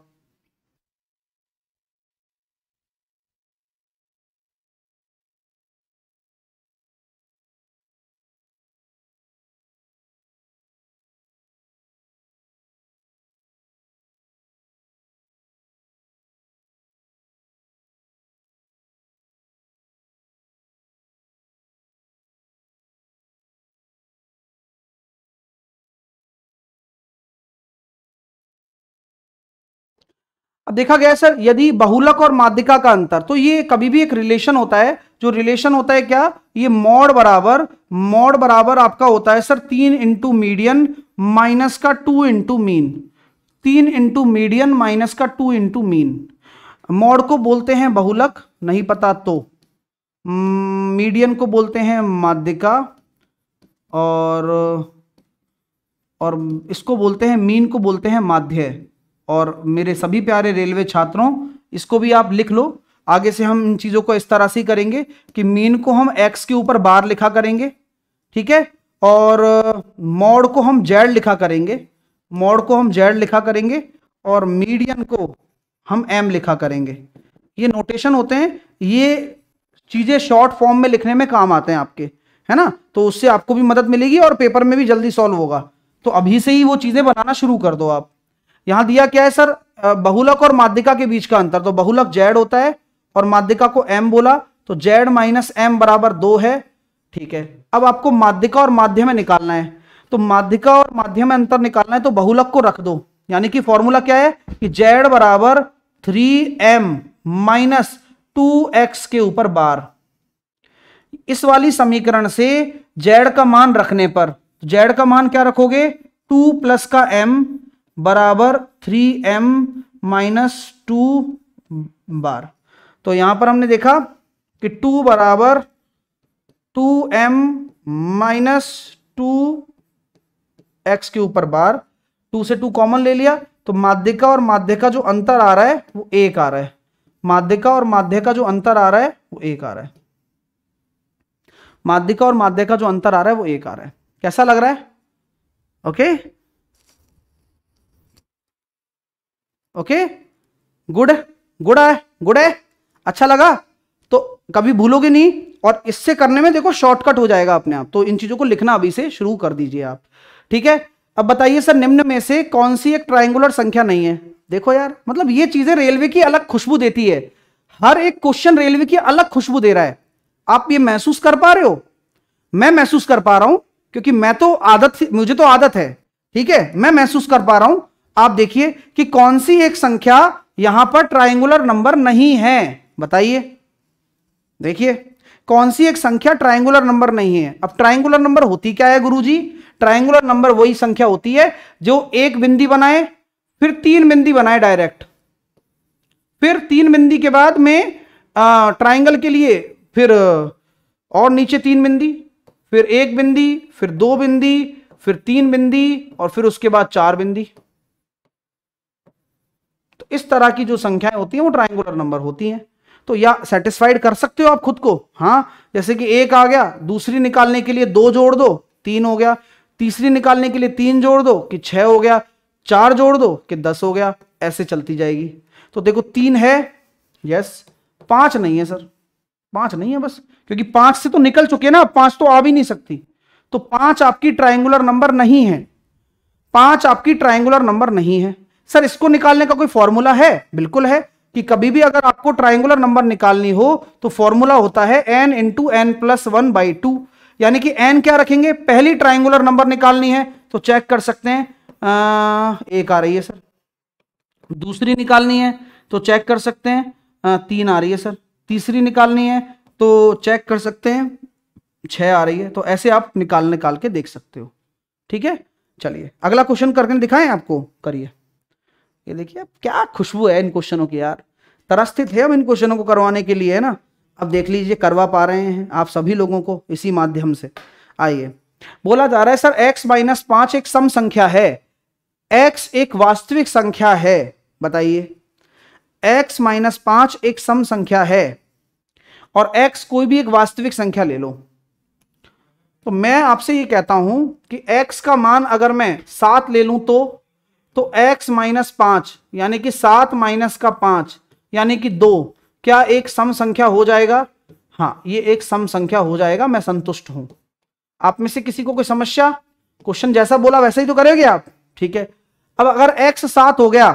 अब देखा गया सर यदि बहुलक और माध्यिका का अंतर तो ये कभी भी एक रिलेशन होता है जो रिलेशन होता है क्या ये मोड बराबर मोड बराबर आपका होता है सर तीन इंटू मीडियन माइनस का टू इंटू मीन तीन इंटू मीडियन माइनस का टू इंटू मीन मोड को बोलते हैं बहुलक नहीं पता तो मीडियन हम्म, को बोलते हैं माध्यिका और और इसको बोलते हैं मीन को बोलते हैं माध्य और मेरे सभी प्यारे रेलवे छात्रों इसको भी आप लिख लो आगे से हम इन चीज़ों को इस तरह से करेंगे कि मीन को हम एक्स के ऊपर बार लिखा करेंगे ठीक है और मोड को हम जेड लिखा करेंगे मोड को हम जेड लिखा करेंगे और मीडियन को हम एम लिखा करेंगे ये नोटेशन होते हैं ये चीज़ें शॉर्ट फॉर्म में लिखने में काम आते हैं आपके है ना तो उससे आपको भी मदद मिलेगी और पेपर में भी जल्दी सॉल्व होगा तो अभी से ही वो चीज़ें बनाना शुरू कर दो आप यहां दिया क्या है सर बहुलक और माध्यिका के बीच का अंतर तो बहुलक जेड होता है और माध्यिका को एम बोला तो जेड माइनस एम बराबर दो है ठीक है अब आपको माध्यिका और माध्य में निकालना है तो माध्यिका और माध्य में अंतर निकालना है तो बहुलक को रख दो यानी कि फॉर्मूला क्या है कि जेड बराबर three M minus two X के ऊपर बार इस वाली समीकरण से जेड का मान रखने पर तो जेड का मान क्या रखोगे टू प्लस का एम बराबर three M minus two bar तो यहां पर हमने देखा कि टू बराबर two M minus two X के ऊपर बार टू से टू कॉमन ले लिया तो माध्यिका और माध्य का जो अंतर आ रहा है वो एक आ रहा है माध्यिका और माध्य का जो अंतर आ रहा है वो एक आ रहा है माध्यिका और माध्य का जो अंतर आ रहा है वो एक आ रहा है कैसा लग रहा है okay okay? Okay good good है गुड है अच्छा लगा तो कभी भूलोगे नहीं और इससे करने में देखो शॉर्टकट हो जाएगा अपने आप तो इन चीजों को लिखना अभी से शुरू कर दीजिए आप ठीक है अब बताइए सर निम्न में से कौन सी एक ट्राइंगुलर संख्या नहीं है देखो यार मतलब ये चीजें रेलवे की अलग खुशबू देती है हर एक क्वेश्चन रेलवे की अलग खुशबू दे रहा है आप ये महसूस कर पा रहे हो मैं महसूस कर पा रहा हूं क्योंकि मैं तो आदत मुझे तो आदत है ठीक है मैं महसूस कर पा रहा हूं आप देखिए कि कौन सी एक संख्या यहां पर ट्राइंगुलर नंबर नहीं है बताइए देखिए कौन सी एक संख्या ट्राइंगुलर नंबर नहीं है अब ट्राइंगुलर नंबर होती क्या है गुरुजी ट्राइंगुलर नंबर वही संख्या होती है जो एक बिंदी बनाए फिर तीन बिंदी बनाए डायरेक्ट फिर तीन बिंदी के बाद में ट्राइंगल के लिए फिर और नीचे तीन बिंदी फिर एक बिंदी फिर दो बिंदी फिर तीन बिंदी और फिर उसके बाद चार बिंदी इस तरह की जो संख्याएं होती हैं वो ट्राइंगुलर नंबर होती हैं तो या सेटिस्फाइड कर सकते हो आप खुद को हाँ जैसे कि एक आ गया दूसरी निकालने के लिए दो जोड़ दो तीन हो गया तीसरी निकालने के लिए तीन जोड़ दो कि छह हो गया चार जोड़ दो कि दस हो गया ऐसे चलती जाएगी तो देखो तीन है यस पांच नहीं है सर पांच नहीं है बस क्योंकि पांच से तो निकल चुके हैं ना पांच तो आ भी नहीं सकती तो पांच आपकी ट्राइंगुलर नंबर नहीं है पांच आपकी ट्राइंगुलर नंबर नहीं है सर इसको निकालने का कोई फॉर्मूला है बिल्कुल है कि कभी भी अगर आपको ट्राइंगुलर नंबर निकालनी हो तो फॉर्मूला होता है N into N plus one by two यानी कि एन क्या रखेंगे पहली ट्राइंगुलर नंबर निकालनी है तो चेक कर सकते हैं आ, एक आ रही है सर दूसरी निकालनी है तो चेक कर सकते हैं आ, तीन आ रही है सर तीसरी निकालनी है तो चेक कर सकते हैं छह आ रही है तो ऐसे आप निकाल निकाल के देख सकते हो ठीक है चलिए अगला क्वेश्चन करके दिखाएं आपको करिए ये देखिए क्या खुशबू है इन क्वेश्चनों की यार तरसते थे हम इन क्वेश्चनों को करवाने के लिए है ना अब देख लीजिए करवा पा रहे हैं आप सभी लोगों को इसी माध्यम से आइए बोला जा रहा है सर x माइनस पांच एक सम संख्या है x एक वास्तविक संख्या है बताइए x माइनस पांच एक सम संख्या है और x कोई भी एक वास्तविक संख्या ले लो तो मैं आपसे ये कहता हूं कि x का मान अगर मैं सात ले लूं तो तो x माइनस पांच यानी कि सात माइनस का पांच यानी कि दो क्या एक सम संख्या हो जाएगा हाँ ये एक सम संख्या हो जाएगा मैं संतुष्ट हूं आप में से किसी को कोई समस्या क्वेश्चन जैसा बोला वैसा ही तो करेंगे आप ठीक है अब अगर x सात हो गया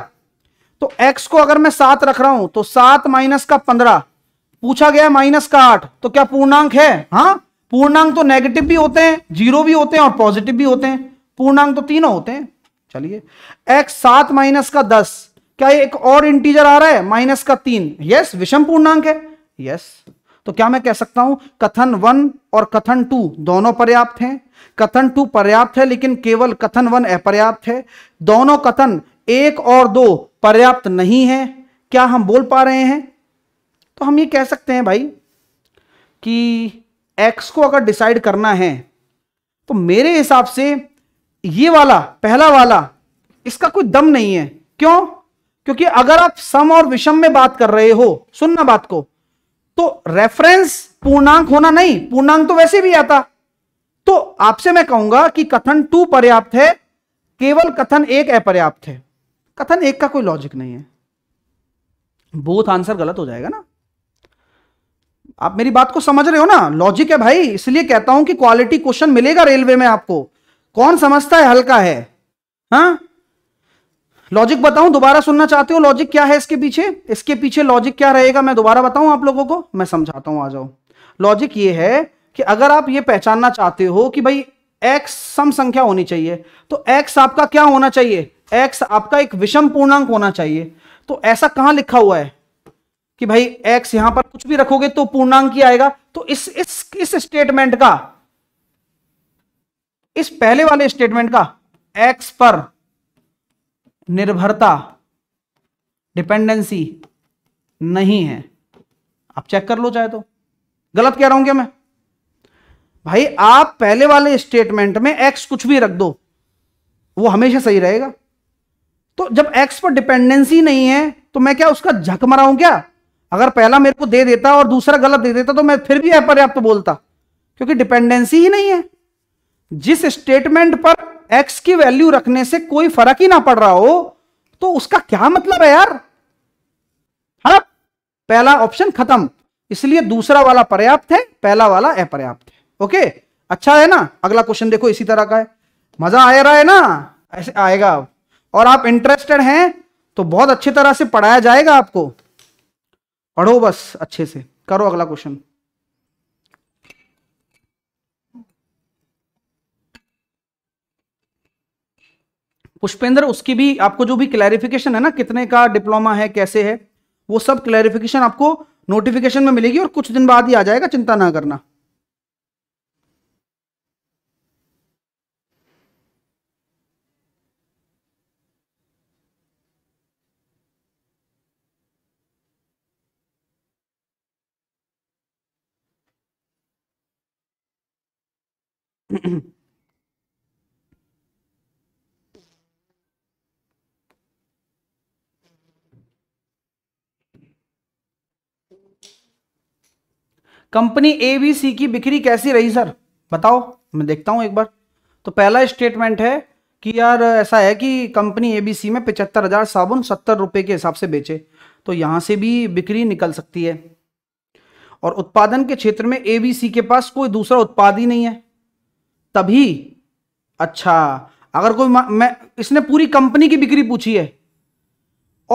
तो x को अगर मैं सात रख रहा हूं तो सात माइनस का पंद्रह पूछा गया माइनस का आठ तो क्या पूर्णांक है हाँ पूर्णांक तो नेगेटिव भी होते हैं जीरो भी होते हैं और पॉजिटिव भी होते हैं पूर्णांक तो तीनों होते हैं चलिए एक्स सात माइनस का दस क्या एक और इंटीजर आ रहा है माइनस का तीन यस विषम पूर्णांक है यस तो क्या मैं कह सकता हूं कथन वन और कथन टू दोनों पर्याप्त हैं कथन टू पर्याप्त है लेकिन केवल कथन वन अपर्याप्त है दोनों कथन एक और दो पर्याप्त नहीं है क्या हम बोल पा रहे हैं तो हम ये कह सकते हैं भाई कि एक्स को अगर डिसाइड करना है तो मेरे हिसाब से ये वाला पहला वाला इसका कोई दम नहीं है क्यों क्योंकि अगर आप सम और विषम में बात कर रहे हो सुनना बात को तो रेफरेंस पूर्णांक होना नहीं पूर्णांक तो वैसे भी आता तो आपसे मैं कहूंगा कि कथन टू पर्याप्त है केवल कथन एक अपर्याप्त है कथन एक का कोई लॉजिक नहीं है बोथ आंसर गलत हो जाएगा ना आप मेरी बात को समझ रहे हो ना लॉजिक है भाई इसलिए कहता हूं कि क्वालिटी क्वेश्चन मिलेगा रेलवे में आपको कौन समझता है हल्का है हा? लॉजिक बताऊं दोबारा सुनना चाहते हो लॉजिक क्या है इसके पीछे इसके पीछे लॉजिक क्या रहेगा मैं दोबारा बताऊं आप लोगों को मैं समझाता हूं आ जाओ लॉजिक ये है कि अगर आप ये पहचानना चाहते हो कि भाई एक्स सम संख्या होनी चाहिए तो एक्स आपका क्या होना चाहिए एक्स आपका एक विषम पूर्णांक होना चाहिए तो ऐसा कहां लिखा हुआ है कि भाई एक्स यहां पर कुछ भी रखोगे तो पूर्णांक ही आएगा तो इस इस इस स्टेटमेंट का इस पहले वाले स्टेटमेंट का एक्स पर निर्भरता डिपेंडेंसी नहीं है आप चेक कर लो चाहे तो गलत कह रहा हूं क्या मैं भाई आप पहले वाले स्टेटमेंट में एक्स कुछ भी रख दो वो हमेशा सही रहेगा तो जब एक्स पर डिपेंडेंसी नहीं है तो मैं क्या उसका झक मराऊं क्या अगर पहला मेरे को दे देता और दूसरा गलत दे देता तो मैं फिर भी अपर्याप्त तो बोलता क्योंकि डिपेंडेंसी ही नहीं है जिस स्टेटमेंट पर एक्स की वैल्यू रखने से कोई फर्क ही ना पड़ रहा हो तो उसका क्या मतलब है यार हा पहला ऑप्शन खत्म इसलिए दूसरा वाला पर्याप्त है पहला वाला अपर्याप्त है ओके अच्छा है ना अगला क्वेश्चन देखो इसी तरह का है मजा आ रहा है ना ऐसे आएगा और आप इंटरेस्टेड हैं तो बहुत अच्छी तरह से पढ़ाया जाएगा आपको पढ़ो बस अच्छे से करो अगला क्वेश्चन पुष्पेंद्र उसकी भी आपको जो भी क्लैरिफिकेशन है ना कितने का डिप्लोमा है कैसे है वो सब क्लैरिफिकेशन आपको नोटिफिकेशन में मिलेगी और कुछ दिन बाद ही आ जाएगा चिंता ना करना कंपनी ए बी सी की बिक्री कैसी रही सर बताओ मैं देखता हूँ एक बार तो पहला स्टेटमेंट है कि यार ऐसा है कि कंपनी ए बी सी में पिचहत्तर हजार साबुन सत्तर रुपये के हिसाब से बेचे तो यहाँ से भी बिक्री निकल सकती है और उत्पादन के क्षेत्र में ए बी सी के पास कोई दूसरा उत्पाद ही नहीं है तभी अच्छा अगर कोई मैं इसने पूरी कंपनी की बिक्री पूछी है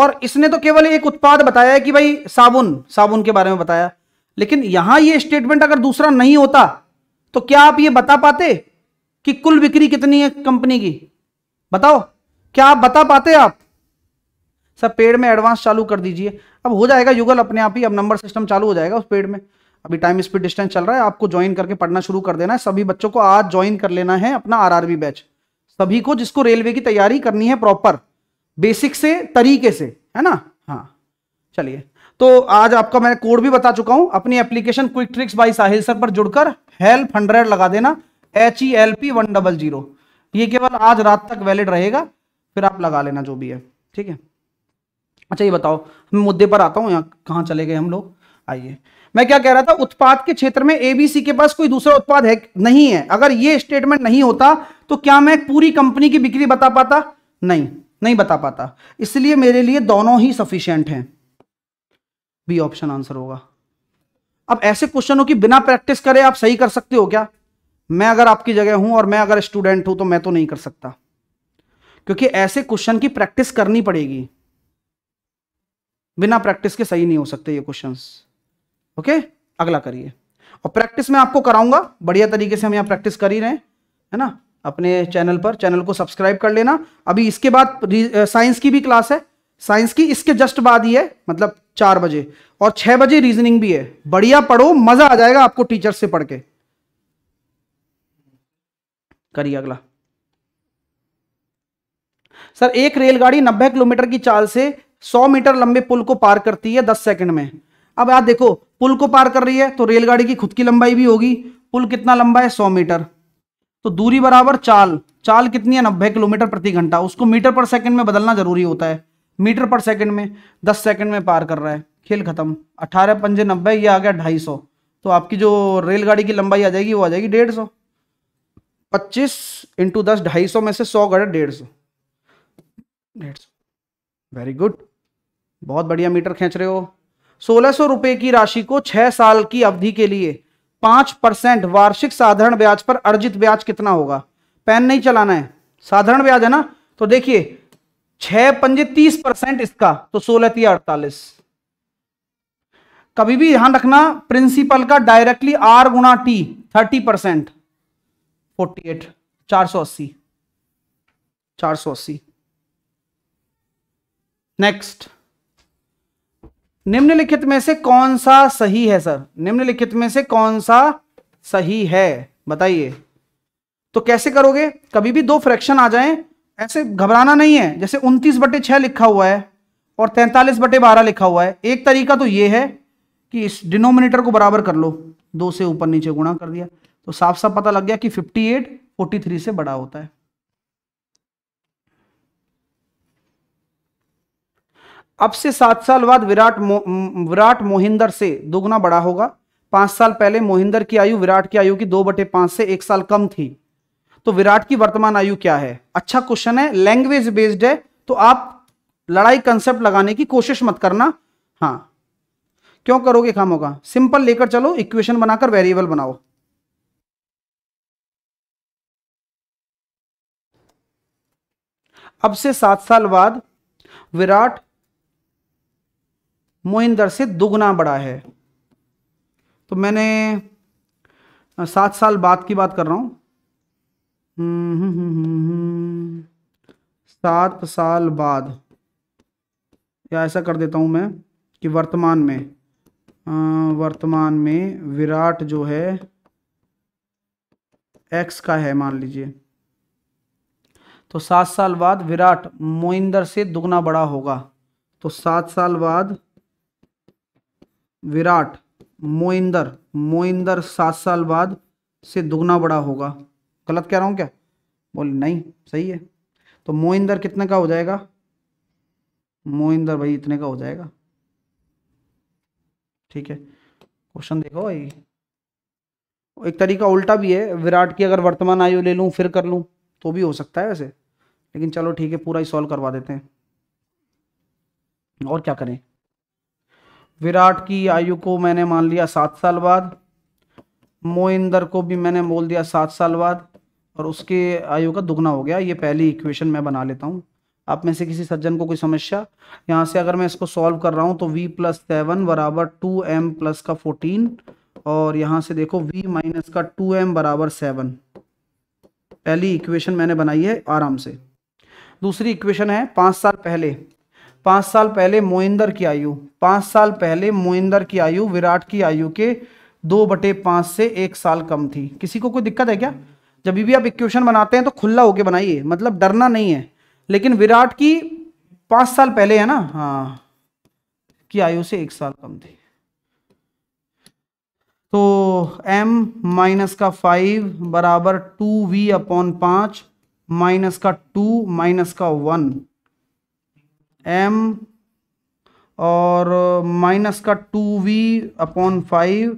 और इसने तो केवल एक उत्पाद बताया है कि भाई साबुन साबुन के बारे में बताया लेकिन यहां यह स्टेटमेंट अगर दूसरा नहीं होता तो क्या आप ये बता पाते कि कुल बिक्री कितनी है कंपनी की बताओ क्या आप बता पाते आप सर पेड में एडवांस चालू कर दीजिए अब हो जाएगा युगल अपने आप ही अब नंबर सिस्टम चालू हो जाएगा उस पेड में अभी टाइम स्पीड डिस्टेंस चल रहा है आपको ज्वाइन करके पढ़ना शुरू कर देना है सभी बच्चों को आज ज्वाइन कर लेना है अपना आरआरबी बैच सभी को जिसको रेलवे की तैयारी करनी है प्रॉपर बेसिक से तरीके से है ना हाँ चलिए तो आज आपका मैं कोड भी बता चुका हूं अपनी application quick tricks by Sahil sir पर जुड़कर हेल्प हंड्रेड लगा देना H E L P one double zero ये केवल आज रात तक वैलिड रहेगा फिर आप लगा लेना जो भी है ठीक है अच्छा ये बताओ मैं मुद्दे पर आता हूँ यहाँ कहाँ चले गए हम लोग आइए मैं क्या कह रहा था उत्पाद के क्षेत्र में एबीसी के पास कोई दूसरा उत्पाद है नहीं है अगर ये स्टेटमेंट नहीं होता तो क्या मैं पूरी कंपनी की बिक्री बता पाता नहीं नहीं बता पाता इसलिए मेरे लिए दोनों ही सफिशियंट हैं बी ऑप्शन आंसर होगा अब ऐसे क्वेश्चनों की बिना प्रैक्टिस करे आप सही कर सकते हो क्या मैं अगर आपकी जगह हूं और मैं अगर स्टूडेंट हूं तो मैं तो नहीं कर सकता क्योंकि ऐसे क्वेश्चन की प्रैक्टिस करनी पड़ेगी बिना प्रैक्टिस के सही नहीं हो सकते ये क्वेश्चन ओके अगला करिए और प्रैक्टिस में आपको कराऊंगा बढ़िया तरीके से हम यहां प्रैक्टिस कर ही रहे है ना अपने चैनल पर चैनल को सब्सक्राइब कर लेना अभी इसके बाद साइंस की भी क्लास है साइंस की इसके जस्ट बाद ही है मतलब चार बजे और छह बजे रीजनिंग भी है बढ़िया पढ़ो मजा आ जाएगा आपको टीचर से पढ़ के करिए अगला सर एक रेलगाड़ी नब्बे किलोमीटर की चाल से सौ मीटर लंबे पुल को पार करती है दस सेकंड में अब आप देखो पुल को पार कर रही है तो रेलगाड़ी की खुद की लंबाई भी होगी पुल कितना लंबा है सौ मीटर तो दूरी बराबर चाल चाल कितनी है नब्बे किलोमीटर प्रति घंटा उसको मीटर पर सेकंड में बदलना जरूरी होता है मीटर पर सेकंड में दस सेकंड में पार कर रहा है खेल खत्म अट्ठारह पंजे नब्बे ये आ गया ढाई सौ तो आपकी जो रेलगाड़ी की लंबाई आ जाएगी वो आ जाएगी डेढ़ सौ पच्चीस इंटू दस ढाई सौ में से सौ गढ़ डेढ़ सौ डेढ़ सौ वेरी गुड बहुत बढ़िया मीटर खींच रहे हो सोलह सौ रुपये की राशि को छह साल की अवधि के लिए पांच परसेंट वार्षिक साधारण ब्याज पर अर्जित ब्याज कितना होगा पेन नहीं चलाना है साधारण ब्याज है ना तो देखिए छह पंजे तीस परसेंट इसका तो सोलह तिया अड़तालीस कभी भी ध्यान रखना प्रिंसिपल का डायरेक्टली आर गुना T thirty percent forty eight चार सौ अस्सी चार सौ अस्सी नेक्स्ट निम्नलिखित में से कौन सा सही है सर निम्नलिखित में से कौन सा सही है बताइए तो कैसे करोगे कभी भी दो फ्रैक्शन आ जाएं ऐसे घबराना नहीं है जैसे उनतीस बटे छः लिखा हुआ है और तैंतालीस बटे बारह लिखा हुआ है एक तरीका तो ये है कि इस डिनोमिनेटर को बराबर कर लो दो से ऊपर नीचे गुणा कर दिया तो साफ साफ पता लग गया कि फिफ्टी एट फोर्टी थ्री से बड़ा होता है अब से सात साल बाद विराट मो, विराट मोहिंदर से दोगुना बड़ा होगा पांच साल पहले मोहिंदर की आयु विराट की आयु की दो बटे पांच से एक साल कम थी तो विराट की वर्तमान आयु क्या है अच्छा क्वेश्चन है लैंग्वेज बेस्ड है तो आप लड़ाई कंसेप्ट लगाने की कोशिश मत करना हाँ क्यों करोगे काम होगा सिंपल लेकर चलो इक्वेशन बनाकर वेरिएबल बनाओ अब से सात साल बाद विराट मोहिंदर से दुगना बड़ा है तो मैंने सात साल बाद की बात कर रहा हूं सात साल बाद या ऐसा कर देता हूँ मैं कि वर्तमान में आ, वर्तमान में विराट जो है एक्स का है मान लीजिए तो सात साल बाद विराट मोइंदर से दुगना बड़ा होगा तो सात साल बाद विराट मोइंदर मोइंदर सात साल बाद से दुगना बड़ा होगा गलत कह रहा हूँ क्या बोले नहीं सही है तो मोइंदर कितने का हो जाएगा मोइंदर भाई इतने का हो जाएगा ठीक है क्वेश्चन देखो भाई एक तरीका उल्टा भी है विराट की अगर वर्तमान आयु ले लूँ फिर कर लूँ तो भी हो सकता है वैसे लेकिन चलो ठीक है पूरा ही सॉल्व करवा देते हैं और क्या करें विराट की आयु को मैंने मान लिया सात साल बाद मोइंदर को भी मैंने बोल दिया सात साल बाद और उसके आयु का दुगना हो गया ये पहली इक्वेशन मैं बना लेता हूँ आप में से किसी सज्जन को कोई समस्या यहाँ से अगर मैं इसको सॉल्व कर रहा हूँ तो v प्लस सेवन बराबर टू एम प्लस का फोर्टीन और यहाँ से देखो v माइनस का टू एम बराबर सेवन पहली इक्वेशन मैंने बनाई है आराम से दूसरी इक्वेशन है पाँच साल पहले पाँच साल पहले मोइंदर की आयु पाँच साल पहले मोइंदर की आयु विराट की आयु के दो बटे पाँच से एक साल कम थी किसी को कोई दिक्कत है क्या जब भी आप इक्वेशन बनाते हैं तो खुला होके बनाइए मतलब डरना नहीं है लेकिन विराट की पांच साल पहले है ना हाँ की आयु से एक साल कम थी तो m माइनस का फाइव बराबर टू वी अपॉन पांच माइनस का टू माइनस का वन m और माइनस का टू वी अपॉन फाइव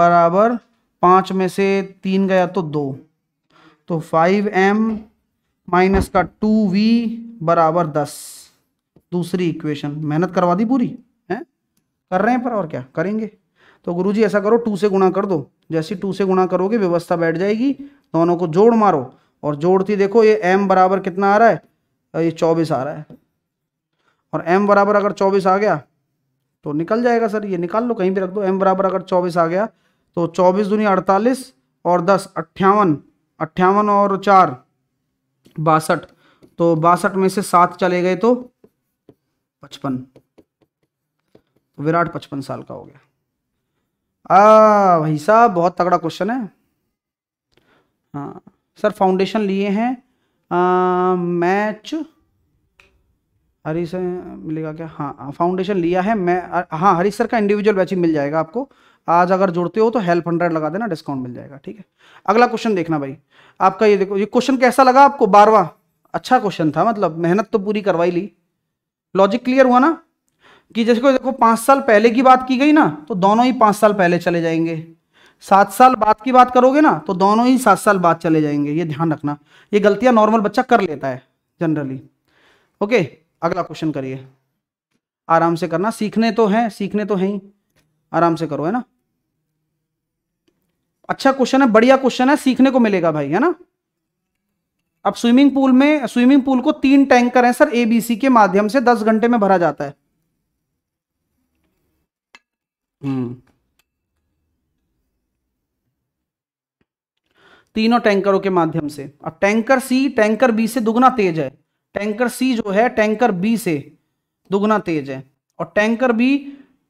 बराबर पांच में से तीन गया तो दो तो फाइव एम माइनस का टू वी बराबर दस दूसरी इक्वेशन मेहनत करवा दी पूरी है कर रहे हैं पर और क्या करेंगे तो गुरुजी ऐसा करो टू से गुणा कर दो जैसे टू से गुणा करोगे व्यवस्था बैठ जाएगी दोनों को जोड़ मारो और जोड़ती देखो ये एम बराबर कितना आ रहा है ये चौबीस आ रहा है और एम बराबर अगर चौबीस आ गया तो निकल जाएगा सर ये निकाल लो कहीं भी रख दो एम बराबर अगर चौबीस आ गया तो चौबीस दुनिया अड़तालीस और दस अट्ठावन अट्ठावन और चार बासठ तो बासठ में से सात चले गए तो पचपन तो विराट पचपन साल का हो गया आ भाई साहब बहुत तगड़ा क्वेश्चन है हाँ सर फाउंडेशन लिए हैं मैच हरी सर मिलेगा क्या हाँ फाउंडेशन लिया है मैं हाँ हरी सर का इंडिविजुअल बैचिंग मिल जाएगा आपको आज अगर जुड़ते हो तो हेल्प हंड्रेड लगा देना डिस्काउंट मिल जाएगा ठीक है अगला क्वेश्चन देखना भाई आपका ये देखो ये क्वेश्चन कैसा लगा आपको बारवा अच्छा क्वेश्चन था मतलब मेहनत तो पूरी करवाई ली लॉजिक क्लियर हुआ ना कि जैसे को देखो पाँच साल पहले की बात की गई ना तो दोनों ही पाँच साल पहले चले जाएंगे सात साल बाद की बात करोगे ना तो दोनों ही सात साल बाद चले जाएंगे ये ध्यान रखना ये गलतियां नॉर्मल बच्चा कर लेता है जनरली ओके अगला क्वेश्चन करिए आराम से करना सीखने तो हैं सीखने तो हैं ही आराम से करो है ना अच्छा क्वेश्चन है बढ़िया क्वेश्चन है सीखने को मिलेगा भाई है ना अब स्विमिंग पूल में स्विमिंग पूल को तीन टैंकर हैं सर एबीसी के माध्यम से दस घंटे में भरा जाता है हम्म। तीनों टैंकरों के माध्यम से अब टैंकर सी टैंकर बी से दुगना तेज है टैंकर सी जो है टैंकर बी से दुगना तेज है और टैंकर बी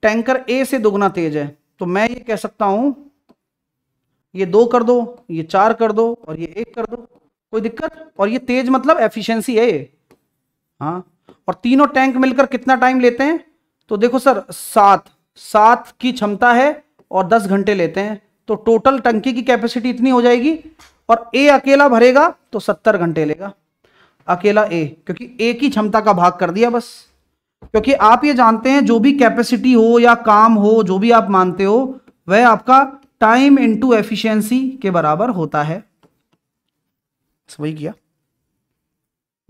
टैंकर ए से दुगना तेज है तो मैं ये कह सकता हूं ये दो कर दो ये चार कर दो और ये एक कर दो कोई दिक्कत और ये तेज मतलब एफिशिएंसी है ये हाँ और तीनों टैंक मिलकर कितना टाइम लेते हैं तो देखो सर सात सात की क्षमता है और दस घंटे लेते हैं तो टोटल टंकी की कैपेसिटी इतनी हो जाएगी और ए अकेला भरेगा तो सत्तर घंटे लेगा अकेला ए क्योंकि ए की क्षमता का भाग कर दिया बस क्योंकि आप ये जानते हैं जो भी कैपेसिटी हो या काम हो जो भी आप मानते हो वह आपका टाइम इनटू एफिशिएंसी के बराबर होता है सही किया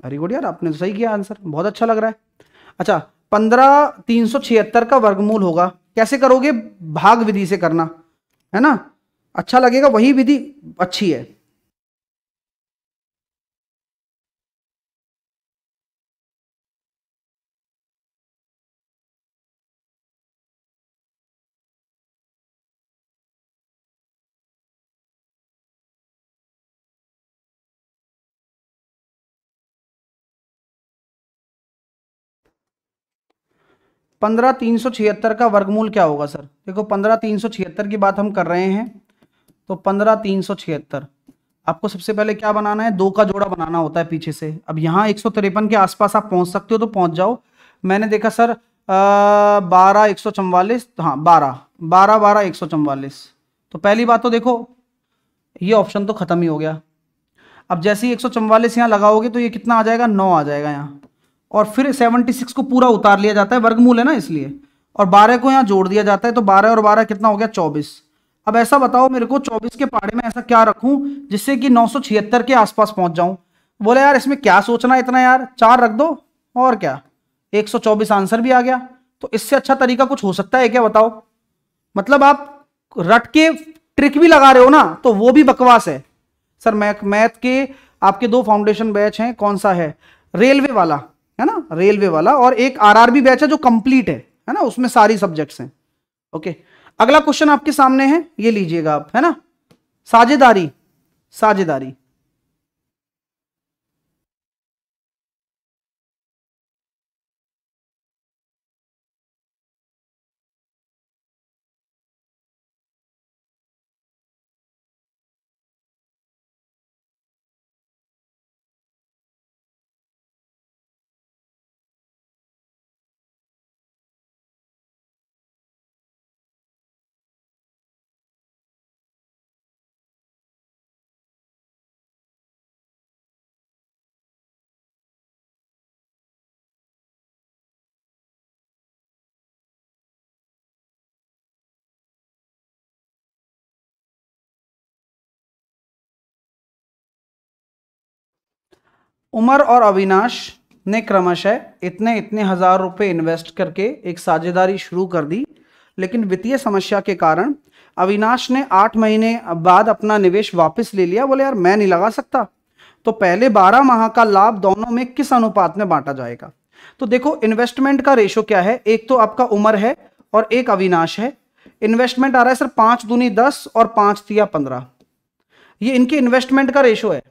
वेरी गुड यार आपने तो सही किया आंसर बहुत अच्छा लग रहा है अच्छा पंद्रह तीन सौ छिहत्तर का वर्गमूल होगा कैसे करोगे भाग विधि से करना है ना अच्छा लगेगा वही विधि अच्छी है पंद्रह तीन सौ छिहत्तर का वर्गमूल क्या होगा सर देखो पंद्रह तीन सौ छिहत्तर की बात हम कर रहे हैं तो पंद्रह तीन सौ छिहत्तर आपको सबसे पहले क्या बनाना है दो का जोड़ा बनाना होता है पीछे से अब यहाँ एक सौ तिरपन के आसपास आप पहुंच सकते हो तो पहुंच जाओ मैंने देखा सर बारह एक सौ चवालीस हाँ बारह बारह बारह एक सौ चवालीस तो पहली बात तो देखो ये ऑप्शन तो खत्म ही हो गया अब जैसे ही एक सौ चवालीस यहाँ लगाओगे तो ये कितना आ जाएगा नौ आ जाएगा यहाँ और फिर सेवनटी सिक्स को पूरा उतार लिया जाता है वर्गमूल है ना इसलिए और बारह को यहाँ जोड़ दिया जाता है तो बारह और बारह कितना हो गया चौबीस अब ऐसा बताओ मेरे को चौबीस के पहाड़े में ऐसा क्या रखूं जिससे कि नौ के आसपास पहुंच जाऊं बोले यार इसमें क्या सोचना इतना यार चार रख दो और क्या चौबीस आंसर भी आ गया तो इससे अच्छा तरीका कुछ हो सकता है क्या बताओ मतलब आप रट के ट्रिक भी लगा रहे हो ना तो वो भी बकवास है सर मैथ मैथ के आपके दो फाउंडेशन बैच हैं कौन सा है रेलवे वाला है ना रेलवे वाला और एक आरआरबी बैच है जो कंप्लीट है है ना उसमें सारी सब्जेक्ट्स हैं ओके अगला क्वेश्चन आपके सामने है ये लीजिएगा आप है ना साझेदारी साझेदारी उमर और अविनाश ने क्रमशः इतने इतने हजार रुपए इन्वेस्ट करके एक साझेदारी शुरू कर दी लेकिन वित्तीय समस्या के कारण अविनाश ने आठ महीने बाद अपना निवेश वापस ले लिया बोले यार मैं नहीं लगा सकता तो पहले बारह माह का लाभ दोनों में किस अनुपात में बांटा जाएगा तो देखो इन्वेस्टमेंट का रेशो क्या है एक तो आपका उमर है और एक अविनाश है इन्वेस्टमेंट आ रहा है सर पांच दूनी दस और पांच तिया पंद्रह ये इनके इन्वेस्टमेंट का रेशो है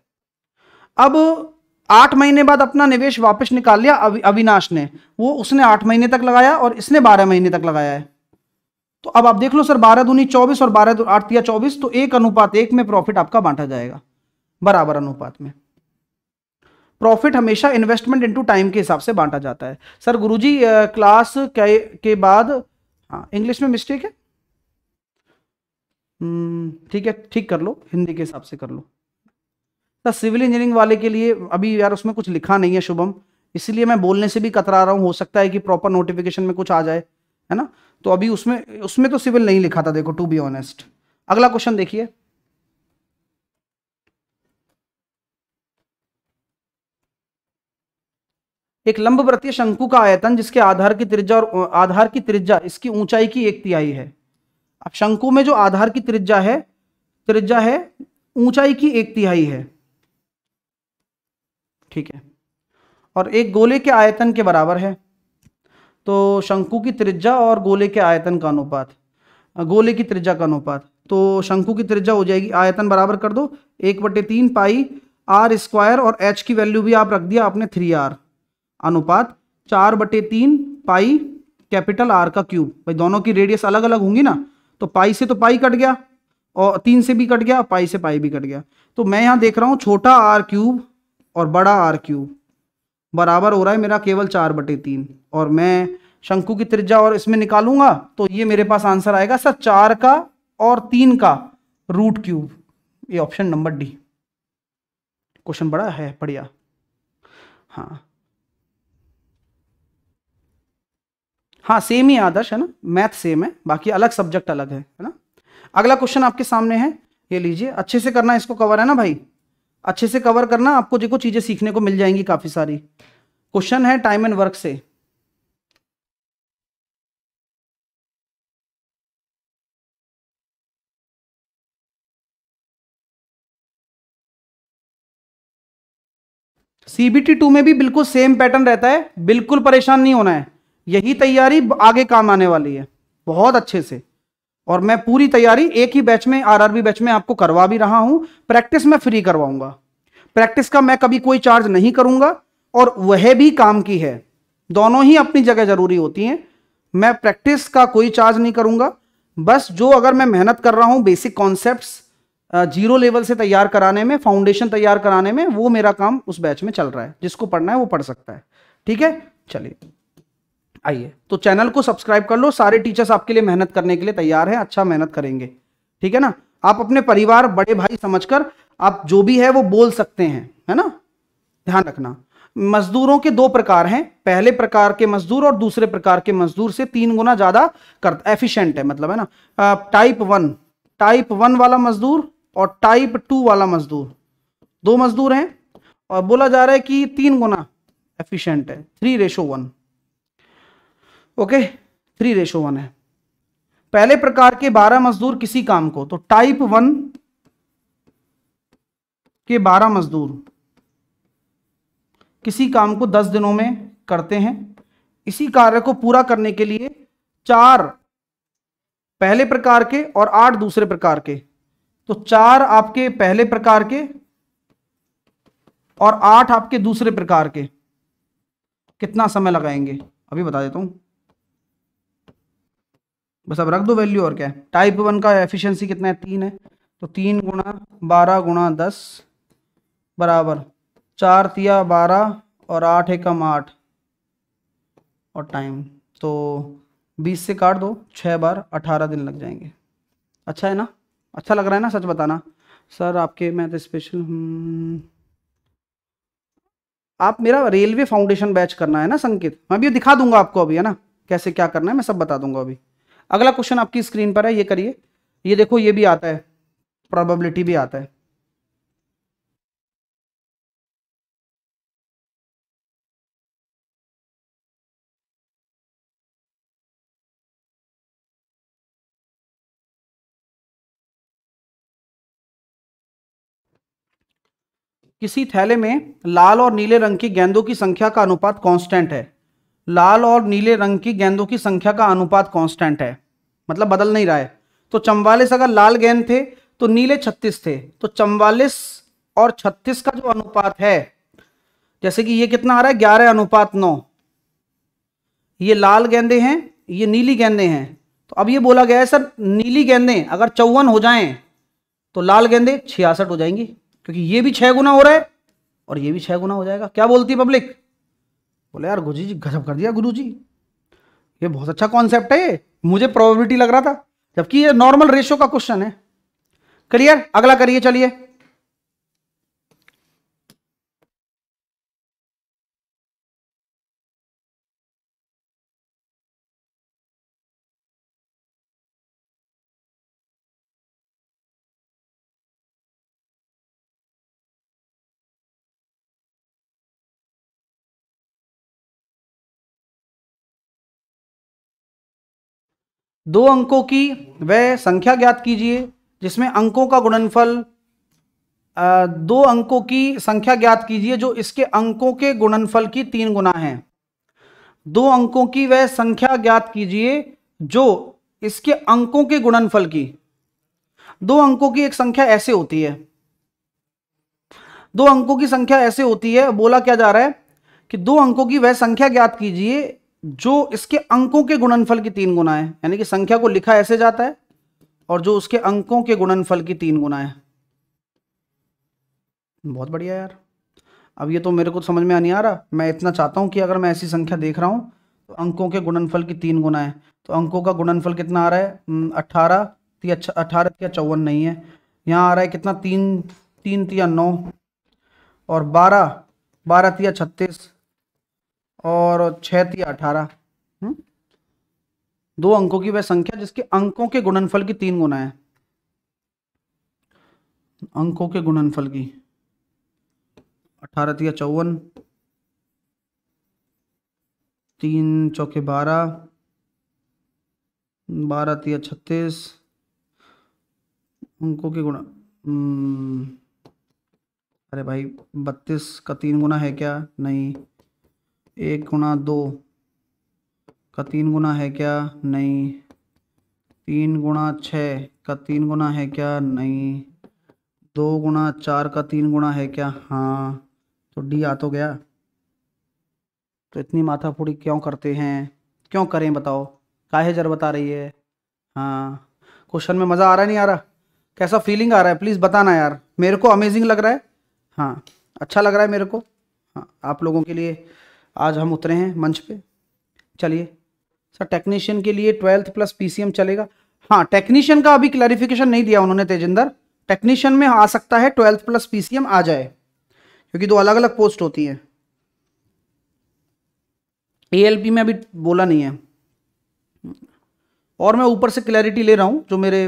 अब आठ महीने बाद अपना निवेश वापस निकाल लिया अविनाश ने वो उसने आठ महीने तक लगाया और इसने बारह महीने तक लगाया है तो अब आप देख लो सर बारह दूनी चौबीस और बारह आठ या चौबीस तो एक अनुपात एक में प्रॉफिट आपका बांटा जाएगा बराबर अनुपात में प्रॉफिट हमेशा इन्वेस्टमेंट इनटू टाइम के हिसाब से बांटा जाता है सर गुरुजी क्लास के, के बाद हाँ इंग्लिश में मिस्टेक है हम्म, ठीक है ठीक कर लो हिंदी के हिसाब से कर लो तो सिविल इंजीनियरिंग वाले के लिए अभी यार उसमें कुछ लिखा नहीं है शुभम इसलिए मैं बोलने से भी कतरा रहा हूँ हो सकता है कि प्रॉपर नोटिफिकेशन में कुछ आ जाए है ना तो अभी उसमें उसमें तो सिविल नहीं लिखा था देखो टू बी ऑनेस्ट अगला क्वेश्चन देखिए एक लंब वृत्तीय शंकु का आयतन जिसके आधार की त्रिज्या और आधार की त्रिज्या इसकी ऊंचाई की एक तिहाई है अब शंकु में जो आधार की त्रिज्या है त्रिज्या है ऊंचाई की एक तिहाई है ठीक है और एक गोले के आयतन के बराबर है तो शंकु की त्रिज्या और गोले के आयतन का अनुपात गोले की त्रिज्या का अनुपात तो शंकु की त्रिज्या हो जाएगी आयतन बराबर कर दो एक बटे तीन पाई आर स्क्वायर और एच की वैल्यू भी आप रख दिया आपने थ्री आर अनुपात चार बटे तीन पाई कैपिटल आर का क्यूब भाई दोनों की रेडियस अलग अलग होंगी ना तो पाई से तो पाई कट गया और तीन से भी कट गया पाई से पाई भी कट गया तो मैं यहाँ देख रहा हूँ छोटा आर क्यूब और बड़ा आर क्यूब बराबर हो रहा है मेरा केवल चार बटे तीन और मैं शंकु की त्रिज्या और इसमें निकालूंगा तो ये मेरे पास आंसर आएगा सर चार का और तीन का रूट क्यूब ये ऑप्शन नंबर डी क्वेश्चन बड़ा है बढ़िया हाँ हाँ सेम ही आदर्श है ना मैथ सेम है बाकी अलग सब्जेक्ट अलग है ना अगला क्वेश्चन आपके सामने है ये लीजिए अच्छे से करना इसको कवर है ना भाई अच्छे से कवर करना आपको देखो चीज़ें सीखने को मिल जाएंगी काफ़ी सारी क्वेश्चन है टाइम एंड वर्क से सीबीटी टू में भी बिल्कुल सेम पैटर्न रहता है बिल्कुल परेशान नहीं होना है यही तैयारी आगे काम आने वाली है बहुत अच्छे से और मैं पूरी तैयारी एक ही बैच में आरआरबी बैच में आपको करवा भी रहा हूं प्रैक्टिस में फ्री करवाऊंगा प्रैक्टिस का मैं कभी कोई चार्ज नहीं करूंगा और वह भी काम की है दोनों ही अपनी जगह जरूरी होती हैं मैं प्रैक्टिस का कोई चार्ज नहीं करूंगा बस जो अगर मैं मेहनत कर रहा हूं बेसिक कॉन्सेप्ट जीरो लेवल से तैयार कराने में फाउंडेशन तैयार कराने में वो मेरा काम उस बैच में चल रहा है जिसको पढ़ना है वो पढ़ सकता है ठीक है चलिए आइए तो चैनल को सब्सक्राइब कर लो सारे टीचर्स आपके लिए मेहनत करने के लिए तैयार हैं अच्छा मेहनत करेंगे ठीक है ना आप अपने परिवार बड़े भाई समझकर आप जो भी है वो बोल सकते हैं है ना ध्यान रखना मजदूरों के दो प्रकार हैं पहले प्रकार के मजदूर और दूसरे प्रकार के मजदूर से तीन गुना ज्यादा कर एफिशियंट है मतलब है ना टाइप वन टाइप वन वाला मजदूर और टाइप टू वाला मजदूर दो मजदूर हैं और बोला जा रहा है कि तीन गुना एफिशिएंट है three ratio one okay three ratio one है पहले प्रकार के बारह मजदूर किसी काम को तो टाइप वन के बारह मजदूर किसी काम को दस दिनों में करते हैं इसी कार्य को पूरा करने के लिए चार पहले प्रकार के और आठ दूसरे प्रकार के तो चार आपके पहले प्रकार के और आठ आपके दूसरे प्रकार के कितना समय लगाएंगे अभी बता देता हूं बस अब रख दो वैल्यू और क्या है टाइप वन का एफिशिएंसी कितना है तीन है तो तीन गुणा बारह गुणा दस बराबर चार तिया बारह और आठ एकम आठ और टाइम तो बीस से काट दो छः बार अठारह दिन लग जाएंगे अच्छा है ना अच्छा लग रहा है ना सच बताना सर आपके मैं तो स्पेशल हम्म। आप मेरा रेलवे फाउंडेशन बैच करना है ना संकेत मैं भी दिखा दूंगा आपको अभी है ना कैसे क्या करना है मैं सब बता दूंगा अभी अगला क्वेश्चन आपकी स्क्रीन पर है ये करिए ये देखो ये भी आता है प्रोबेबिलिटी भी आता है किसी थैले में लाल और नीले रंग की गेंदों की संख्या का अनुपात कांस्टेंट है लाल और नीले रंग की गेंदों की संख्या का अनुपात कांस्टेंट है मतलब बदल नहीं रहा है तो चम्बालीस अगर लाल गेंद थे तो नीले छत्तीस थे तो चम्बालीस और छत्तीस का जो अनुपात है जैसे कि ये कितना आ रहा है ग्यारह अनुपात नौ ये लाल गेंदे हैं ये नीली गेंदे हैं तो अब ये बोला गया है सर नीली गेंदे अगर चौवन हो जाएं तो लाल गेंदे छियासठ हो जाएंगी क्योंकि ये भी छह गुना हो रहा है और ये भी छह गुना हो जाएगा क्या बोलती है पब्लिक बोले यार गुरु जी गजब कर दिया गुरु जी ये बहुत अच्छा कॉन्सेप्ट है ये मुझे प्रोबेबिलिटी लग रहा था जबकि ये नॉर्मल रेशियो का क्वेश्चन है क्लियर अगला करिए चलिए दो अंकों की वह संख्या ज्ञात कीजिए जिसमें अंकों का गुणनफल दो अंकों की संख्या ज्ञात कीजिए जो इसके अंकों के गुणनफल की तीन गुना है दो अंकों की वह संख्या ज्ञात कीजिए जो इसके अंकों के गुणनफल की दो अंकों की एक संख्या ऐसे होती है दो अंकों की संख्या ऐसे होती है बोला क्या जा रहा है कि दो अंकों की वह संख्या ज्ञात कीजिए जो इसके अंकों के गुणनफल की तीन गुना है यानी कि संख्या को लिखा ऐसे जाता है और जो उसके अंकों के गुणनफल की तीन गुना है बहुत बढ़िया यार अब ये तो मेरे को समझ में आ नहीं आ रहा मैं इतना चाहता हूं कि अगर मैं ऐसी संख्या देख रहा हूं तो अंकों के गुणनफल की तीन गुना है तो अंकों का गुणनफल कितना आ रहा है अट्ठारह या अठारह या चौवन नहीं है यहाँ आ रहा है कितना तीन तीन या नौ और बारह बारह तिया छत्तीस और छह थी अठारह हम्म? दो अंकों की वह संख्या जिसके अंकों के गुणनफल की तीन गुना है अंकों के गुणनफल की अठारह या चौवन तीन चौके बारह बारह तिया छत्तीस अंकों के गुणा हम्म। अरे भाई बत्तीस का तीन गुना है क्या नहीं एक गुना दो का तीन गुना है क्या नहीं तीन गुना छः का तीन गुना है क्या नहीं दो गुना चार का तीन गुना है क्या हाँ तो डी आ तो गया तो इतनी माथापूरी क्यों करते हैं क्यों करें बताओ काहे जर बता रही है हाँ क्वेश्चन में मज़ा आ रहा नहीं आ रहा कैसा फीलिंग आ रहा है प्लीज़ बताना यार मेरे को अमेजिंग लग रहा है हाँ अच्छा लग रहा है मेरे को हाँ आप लोगों के लिए आज हम उतरे हैं मंच पे चलिए सर टेक्नीशियन के लिए ट्वेल्थ प्लस पीसीएम चलेगा हाँ टेक्नीशियन का अभी क्लैरिफिकेशन नहीं दिया उन्होंने तेजिंदर टेक्नीशियन में आ सकता है ट्वेल्थ प्लस पीसीएम आ जाए क्योंकि दो अलग अलग पोस्ट होती हैं एएलपी में अभी बोला नहीं है और मैं ऊपर से क्लैरिटी ले रहा हूँ जो मेरे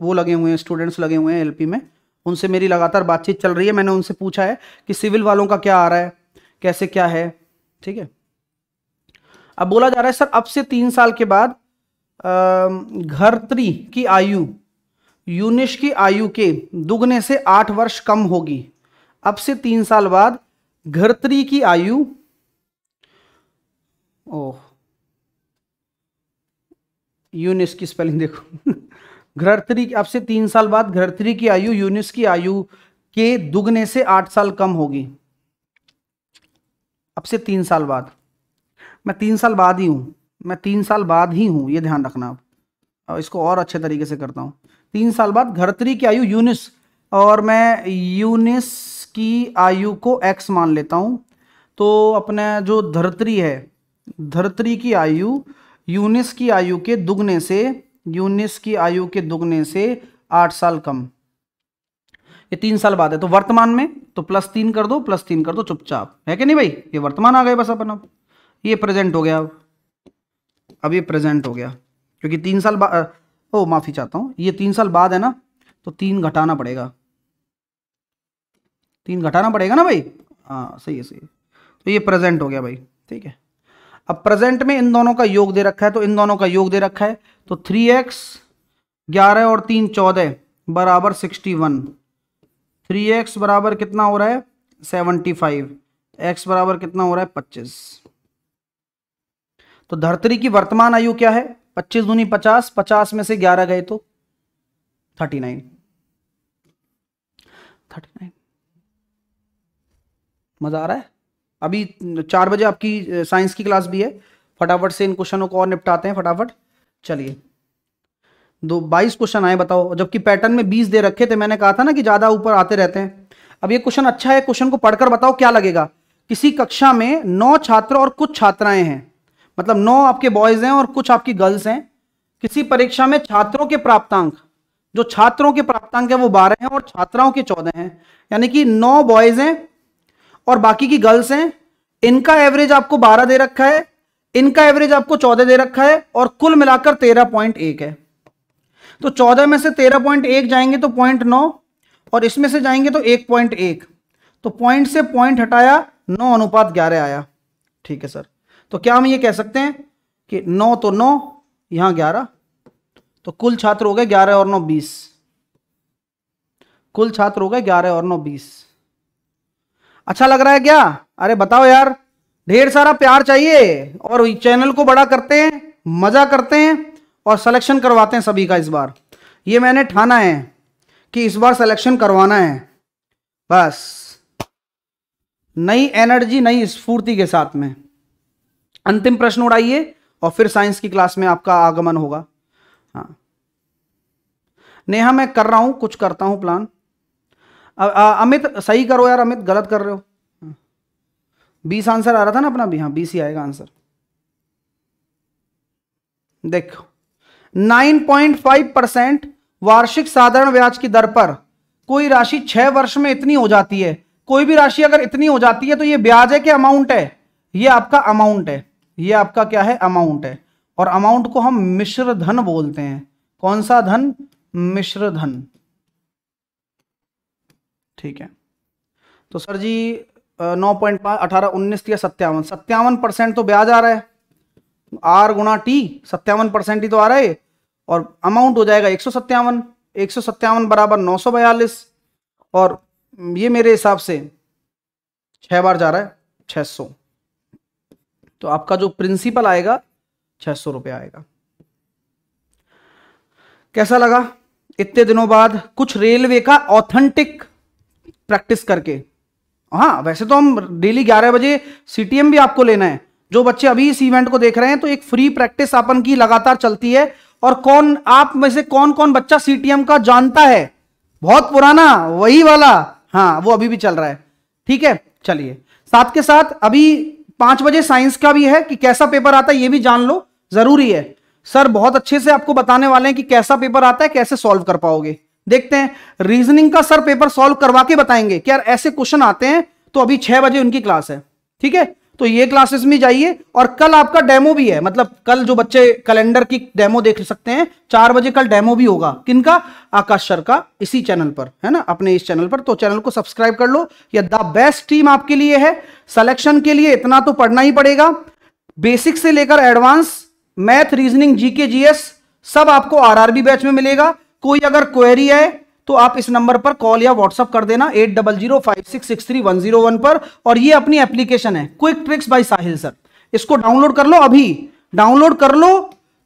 वो लगे हुए हैं स्टूडेंट्स लगे हुए हैं एल में उनसे मेरी लगातार बातचीत चल रही है मैंने उनसे पूछा है कि सिविल वालों का क्या आ रहा है कैसे क्या है ठीक है अब बोला जा रहा है सर अब से तीन साल के बाद घरत्री की आयु यूनिश की आयु के दुगने से आठ वर्ष कम होगी अब से तीन साल बाद घरत्री की आयु ओह यूनिस की स्पेलिंग देखो घरत्री अब से तीन साल बाद घरत्री की आयु यूनिस की आयु के दुगने से आठ साल कम होगी अब से तीन साल बाद मैं तीन साल बाद ही हूँ मैं तीन साल बाद ही हूँ ये ध्यान रखना आप और इसको और अच्छे तरीके से करता हूँ तीन साल बाद घरतरी की आयु यूनिस और मैं यूनिस की आयु को एक्स मान लेता हूँ तो अपने जो धरतरी है धरतरी की आयु यूनिस की आयु के दुगने से यूनिस की आयु के दुगने से आठ साल कम ये तीन साल बाद है तो वर्तमान में तो प्लस तीन कर दो प्लस तीन कर दो चुपचाप है कि नहीं भाई ये वर्तमान आ गए बस अपन अब ये प्रेजेंट हो गया अब अब ये प्रेजेंट हो गया क्योंकि तीन साल बाद ओ माफी चाहता हूँ ये तीन साल बाद है ना तो तीन घटाना पड़ेगा तीन घटाना पड़ेगा ना भाई हाँ सही है सही है तो ये प्रेजेंट हो गया भाई ठीक है अब प्रेजेंट में इन दोनों का योग दे रखा है तो इन दोनों का योग दे रखा है तो थ्री एक्स ग्यारह और तीन चौदह बराबर सिक्सटी वन थ्री एक्स बराबर कितना हो रहा है सेवनटी फाइव एक्स बराबर कितना हो रहा है पच्चीस तो धरतरी की वर्तमान आयु क्या है पच्चीस दूनी पचास पचास में से ग्यारह गए तो थर्टी नाइन थर्टी नाइन मज़ा आ रहा है अभी चार बजे आपकी साइंस की क्लास भी है फटाफट से इन क्वेश्चनों को और निपटाते हैं फटाफट चलिए दो बाईस क्वेश्चन आए बताओ जबकि पैटर्न में बीस दे रखे थे मैंने कहा था ना कि ज़्यादा ऊपर आते रहते हैं अब ये क्वेश्चन अच्छा है क्वेश्चन को पढ़कर बताओ क्या लगेगा किसी कक्षा में नौ छात्र और कुछ छात्राएं हैं मतलब नौ आपके बॉयज हैं और कुछ आपकी गर्ल्स हैं किसी परीक्षा में छात्रों के प्राप्तांक जो छात्रों के प्राप्तांक है वो बारह हैं और छात्राओं के चौदह हैं यानी कि नौ बॉयज हैं और बाकी की गर्ल्स हैं इनका एवरेज आपको बारह दे रखा है इनका एवरेज आपको चौदह दे रखा है और कुल मिलाकर तेरह पॉइंट एक है तो चौदह में से तेरह पॉइंट एक जाएंगे तो पॉइंट नौ और इसमें से जाएंगे तो एक पॉइंट एक तो पॉइंट से पॉइंट हटाया नौ अनुपात ग्यारह आया ठीक है सर तो क्या हम ये कह सकते हैं कि नौ तो नौ यहां ग्यारह तो कुल छात्र हो गए ग्यारह और नौ बीस कुल छात्र हो गए ग्यारह और नौ बीस अच्छा लग रहा है क्या अरे बताओ यार ढेर सारा प्यार चाहिए और चैनल को बड़ा करते हैं मजा करते हैं और सिलेक्शन करवाते हैं सभी का इस बार ये मैंने ठाना है कि इस बार सिलेक्शन करवाना है बस नई एनर्जी नई स्फूर्ति के साथ में अंतिम प्रश्न उड़ाइए और फिर साइंस की क्लास में आपका आगमन होगा हाँ नेहा मैं कर रहा हूं कुछ करता हूं प्लान अमित सही करो यार अमित गलत कर रहे हो बीस आंसर आ रहा था ना अपना भी हाँ बीस ही आएगा आंसर देखो 9.5 परसेंट वार्षिक साधारण ब्याज की दर पर कोई राशि छह वर्ष में इतनी हो जाती है कोई भी राशि अगर इतनी हो जाती है तो ये ब्याज है कि अमाउंट है ये आपका अमाउंट है ये आपका क्या है अमाउंट है और अमाउंट को हम मिश्र धन बोलते हैं कौन सा धन मिश्र धन ठीक है तो सर जी नौ पॉइंट पाँच अठारह उन्नीस या सत्तावन सत्तावन परसेंट तो ब्याज आ रहा है आर गुणा टी सत्तावन परसेंट ही तो आ रहा है और अमाउंट हो जाएगा एक सौ सत्तावन एक सौ सत्तावन बराबर नौ सौ बयालीस और ये मेरे हिसाब से छः बार जा रहा है छह सौ तो आपका जो प्रिंसिपल आएगा छः सौ रुपया आएगा कैसा लगा इतने दिनों बाद कुछ रेलवे का ऑथेंटिक प्रैक्टिस करके हाँ वैसे तो हम डेली ग्यारह बजे सीटीएम भी आपको लेना है जो बच्चे अभी इस इवेंट को देख रहे हैं तो एक फ्री प्रैक्टिस अपन की लगातार चलती है और कौन आप में से कौन कौन बच्चा सीटीएम का जानता है बहुत पुराना वही वाला हाँ वो अभी भी चल रहा है ठीक है चलिए साथ के साथ अभी पांच बजे साइंस का भी है कि कैसा पेपर आता है ये भी जान लो जरूरी है सर बहुत अच्छे से आपको बताने वाले हैं कि कैसा पेपर आता है कैसे सॉल्व कर पाओगे देखते हैं रीजनिंग का सर पेपर सॉल्व करवा के बताएंगे कि यार ऐसे क्वेश्चन आते हैं तो अभी छह बजे उनकी क्लास है ठीक है तो ये क्लासेस में जाइए और कल आपका डेमो भी है मतलब कल जो बच्चे कैलेंडर की डेमो देख सकते हैं चार बजे कल डेमो भी होगा किनका आकाश सर का इसी चैनल पर है ना अपने इस चैनल पर तो चैनल को सब्सक्राइब कर लो या द बेस्ट टीम आपके लिए है सिलेक्शन के लिए इतना तो पढ़ना ही पड़ेगा बेसिक से लेकर advance math reasoning GK GS सब आपको आरआरबी बैच में मिलेगा कोई अगर क्वेरी है तो आप इस नंबर पर कॉल या व्हाट्सअप कर देना eight double zero five six six three one zero one पर और ये अपनी एप्लीकेशन है quick tricks by Sahil sir इसको डाउनलोड कर लो अभी डाउनलोड कर लो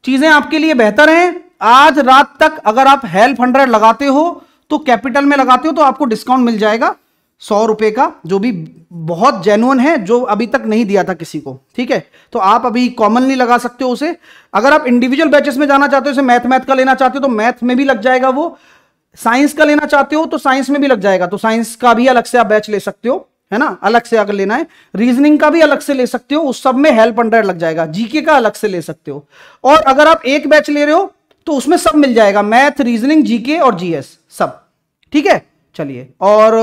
चीजें आपके लिए बेहतर हैं आज रात तक अगर आप हेल्प हंड्रेड लगाते हो तो कैपिटल में लगाते हो तो आपको डिस्काउंट मिल जाएगा सौ रुपए का जो भी बहुत जेनुअन है जो अभी तक नहीं दिया था किसी को ठीक है तो आप अभी कॉमनली लगा सकते हो उसे अगर आप इंडिविजुअल बैचेस में जाना चाहते हो उसे मैथ मैथ का लेना चाहते हो तो मैथ में भी लग जाएगा वो साइंस का लेना चाहते हो तो साइंस में भी लग जाएगा तो साइंस का भी अलग से आप बैच ले सकते हो है ना अलग से अगर लेना है रीजनिंग का भी अलग से ले सकते हो उस सब में हेल्प हंड्रेड लग जाएगा जीके का अलग से ले सकते हो और अगर आप एक बैच ले रहे हो तो उसमें सब मिल जाएगा मैथ रीजनिंग जीके और जीएस सब ठीक है चलिए और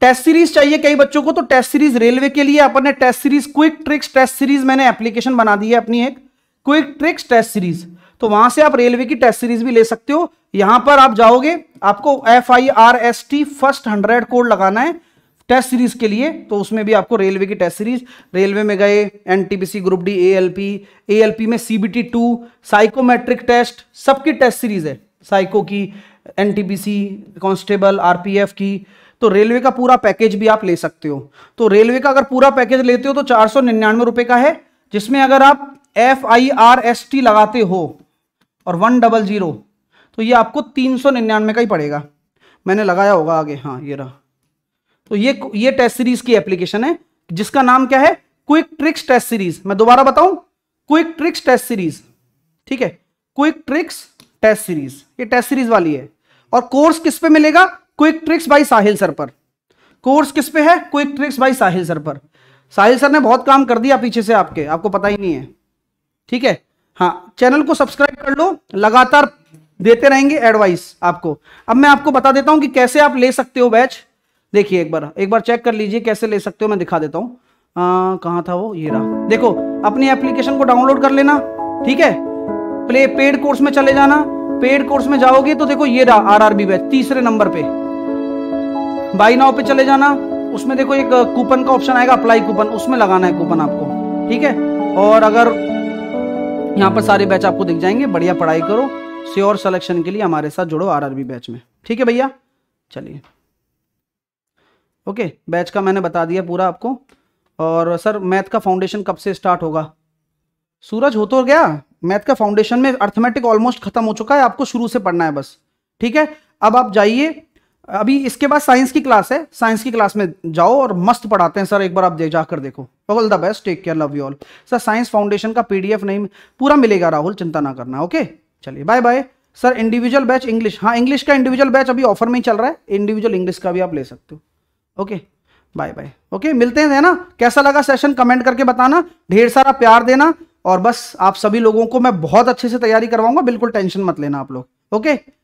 टेस्ट सीरीज चाहिए कई बच्चों को तो टेस्ट सीरीज रेलवे के लिए अपन ने test series quick tricks test series मैंने एप्लीकेशन बना दी है अपनी एक क्विक ट्रिक्स टेस्ट सीरीज तो वहां से आप रेलवे की टेस्ट सीरीज भी ले सकते हो यहां पर आप जाओगे आपको F I R S T first hundred code लगाना है टेस्ट सीरीज के लिए तो उसमें भी आपको रेलवे की टेस्ट सीरीज रेलवे में गए NTPC group D ALP ALP में सीबीटी टू साइकोमेट्रिक टेस्ट सबकी टेस्ट सीरीज है साइको की एनटीपीसी कांस्टेबल आरपीएफ की तो रेलवे का पूरा पैकेज भी आप ले सकते हो तो रेलवे का अगर पूरा पैकेज लेते हो तो चार सौ निन्यानवे रुपए का है जिसमें अगर आप F I R S T लगाते हो और वन डबल ज़ीरो तो ये आपको तीन सौ निन्यानवे का ही पड़ेगा मैंने लगाया होगा आगे हाँ ये रहा तो ये ये टेस्ट सीरीज की एप्लीकेशन है जिसका नाम क्या है क्विक ट्रिक्स टेस्ट सीरीज मैं दोबारा बताऊं क्विक ट्रिक्स टेस्ट सीरीज ठीक है क्विक ट्रिक्स टेस्ट सीरीज ये टेस्ट सीरीज वाली है और कोर्स किस पे मिलेगा quick tricks by Sahil sir पर कोर्स किस पे है quick tricks by Sahil sir पर साहिल सर ने बहुत काम कर दिया पीछे से आपके आपको पता ही नहीं है ठीक है हाँ चैनल को सब्सक्राइब कर लो लगातार देते रहेंगे एडवाइस आपको अब मैं आपको बता देता हूँ कि कैसे आप ले सकते हो बैच देखिए एक बार एक बार चेक कर लीजिए कैसे ले सकते हो मैं दिखा देता हूँ कहाँ था वो ये रहा देखो अपनी एप्लीकेशन को डाउनलोड कर लेना ठीक है प्ले पेड कोर्स में चले जाना पेड कोर्स में जाओगे तो देखो ये रहा आर बैच तीसरे नंबर पे बाई नाव पे चले जाना उसमें देखो एक कूपन का ऑप्शन आएगा अप्लाई कूपन उसमें लगाना है कूपन आपको ठीक है और अगर यहाँ पर सारे बैच आपको दिख जाएंगे बढ़िया पढ़ाई करो श्योर सिलेक्शन के लिए हमारे साथ जुड़ो आरआरबी बैच में ठीक है भैया चलिए ओके बैच का मैंने बता दिया पूरा आपको और सर मैथ का फाउंडेशन कब से स्टार्ट होगा सूरज हो तो गया मैथ का फाउंडेशन में अर्थमेटिक ऑलमोस्ट खत्म हो चुका है आपको शुरू से पढ़ना है बस ठीक है अब आप जाइए अभी इसके बाद साइंस की क्लास है साइंस की क्लास में जाओ और मस्त पढ़ाते हैं सर एक बार आप जाकर देखो all the best take care love you all sir science foundation का पीडीएफ नहीं पूरा मिलेगा राहुल चिंता ना करना ओके चलिए bye bye sir individual batch English हाँ इंग्लिश का इंडिविजुअल बैच अभी ऑफर में ही चल रहा है इंडिविजुअल इंग्लिश का भी आप ले सकते हो ओके बाय बाय ओके मिलते हैं ना कैसा लगा सेशन कमेंट करके बताना ढेर सारा प्यार देना और बस आप सभी लोगों को मैं बहुत अच्छे से तैयारी करवाऊंगा बिल्कुल टेंशन मत लेना आप लोग ओके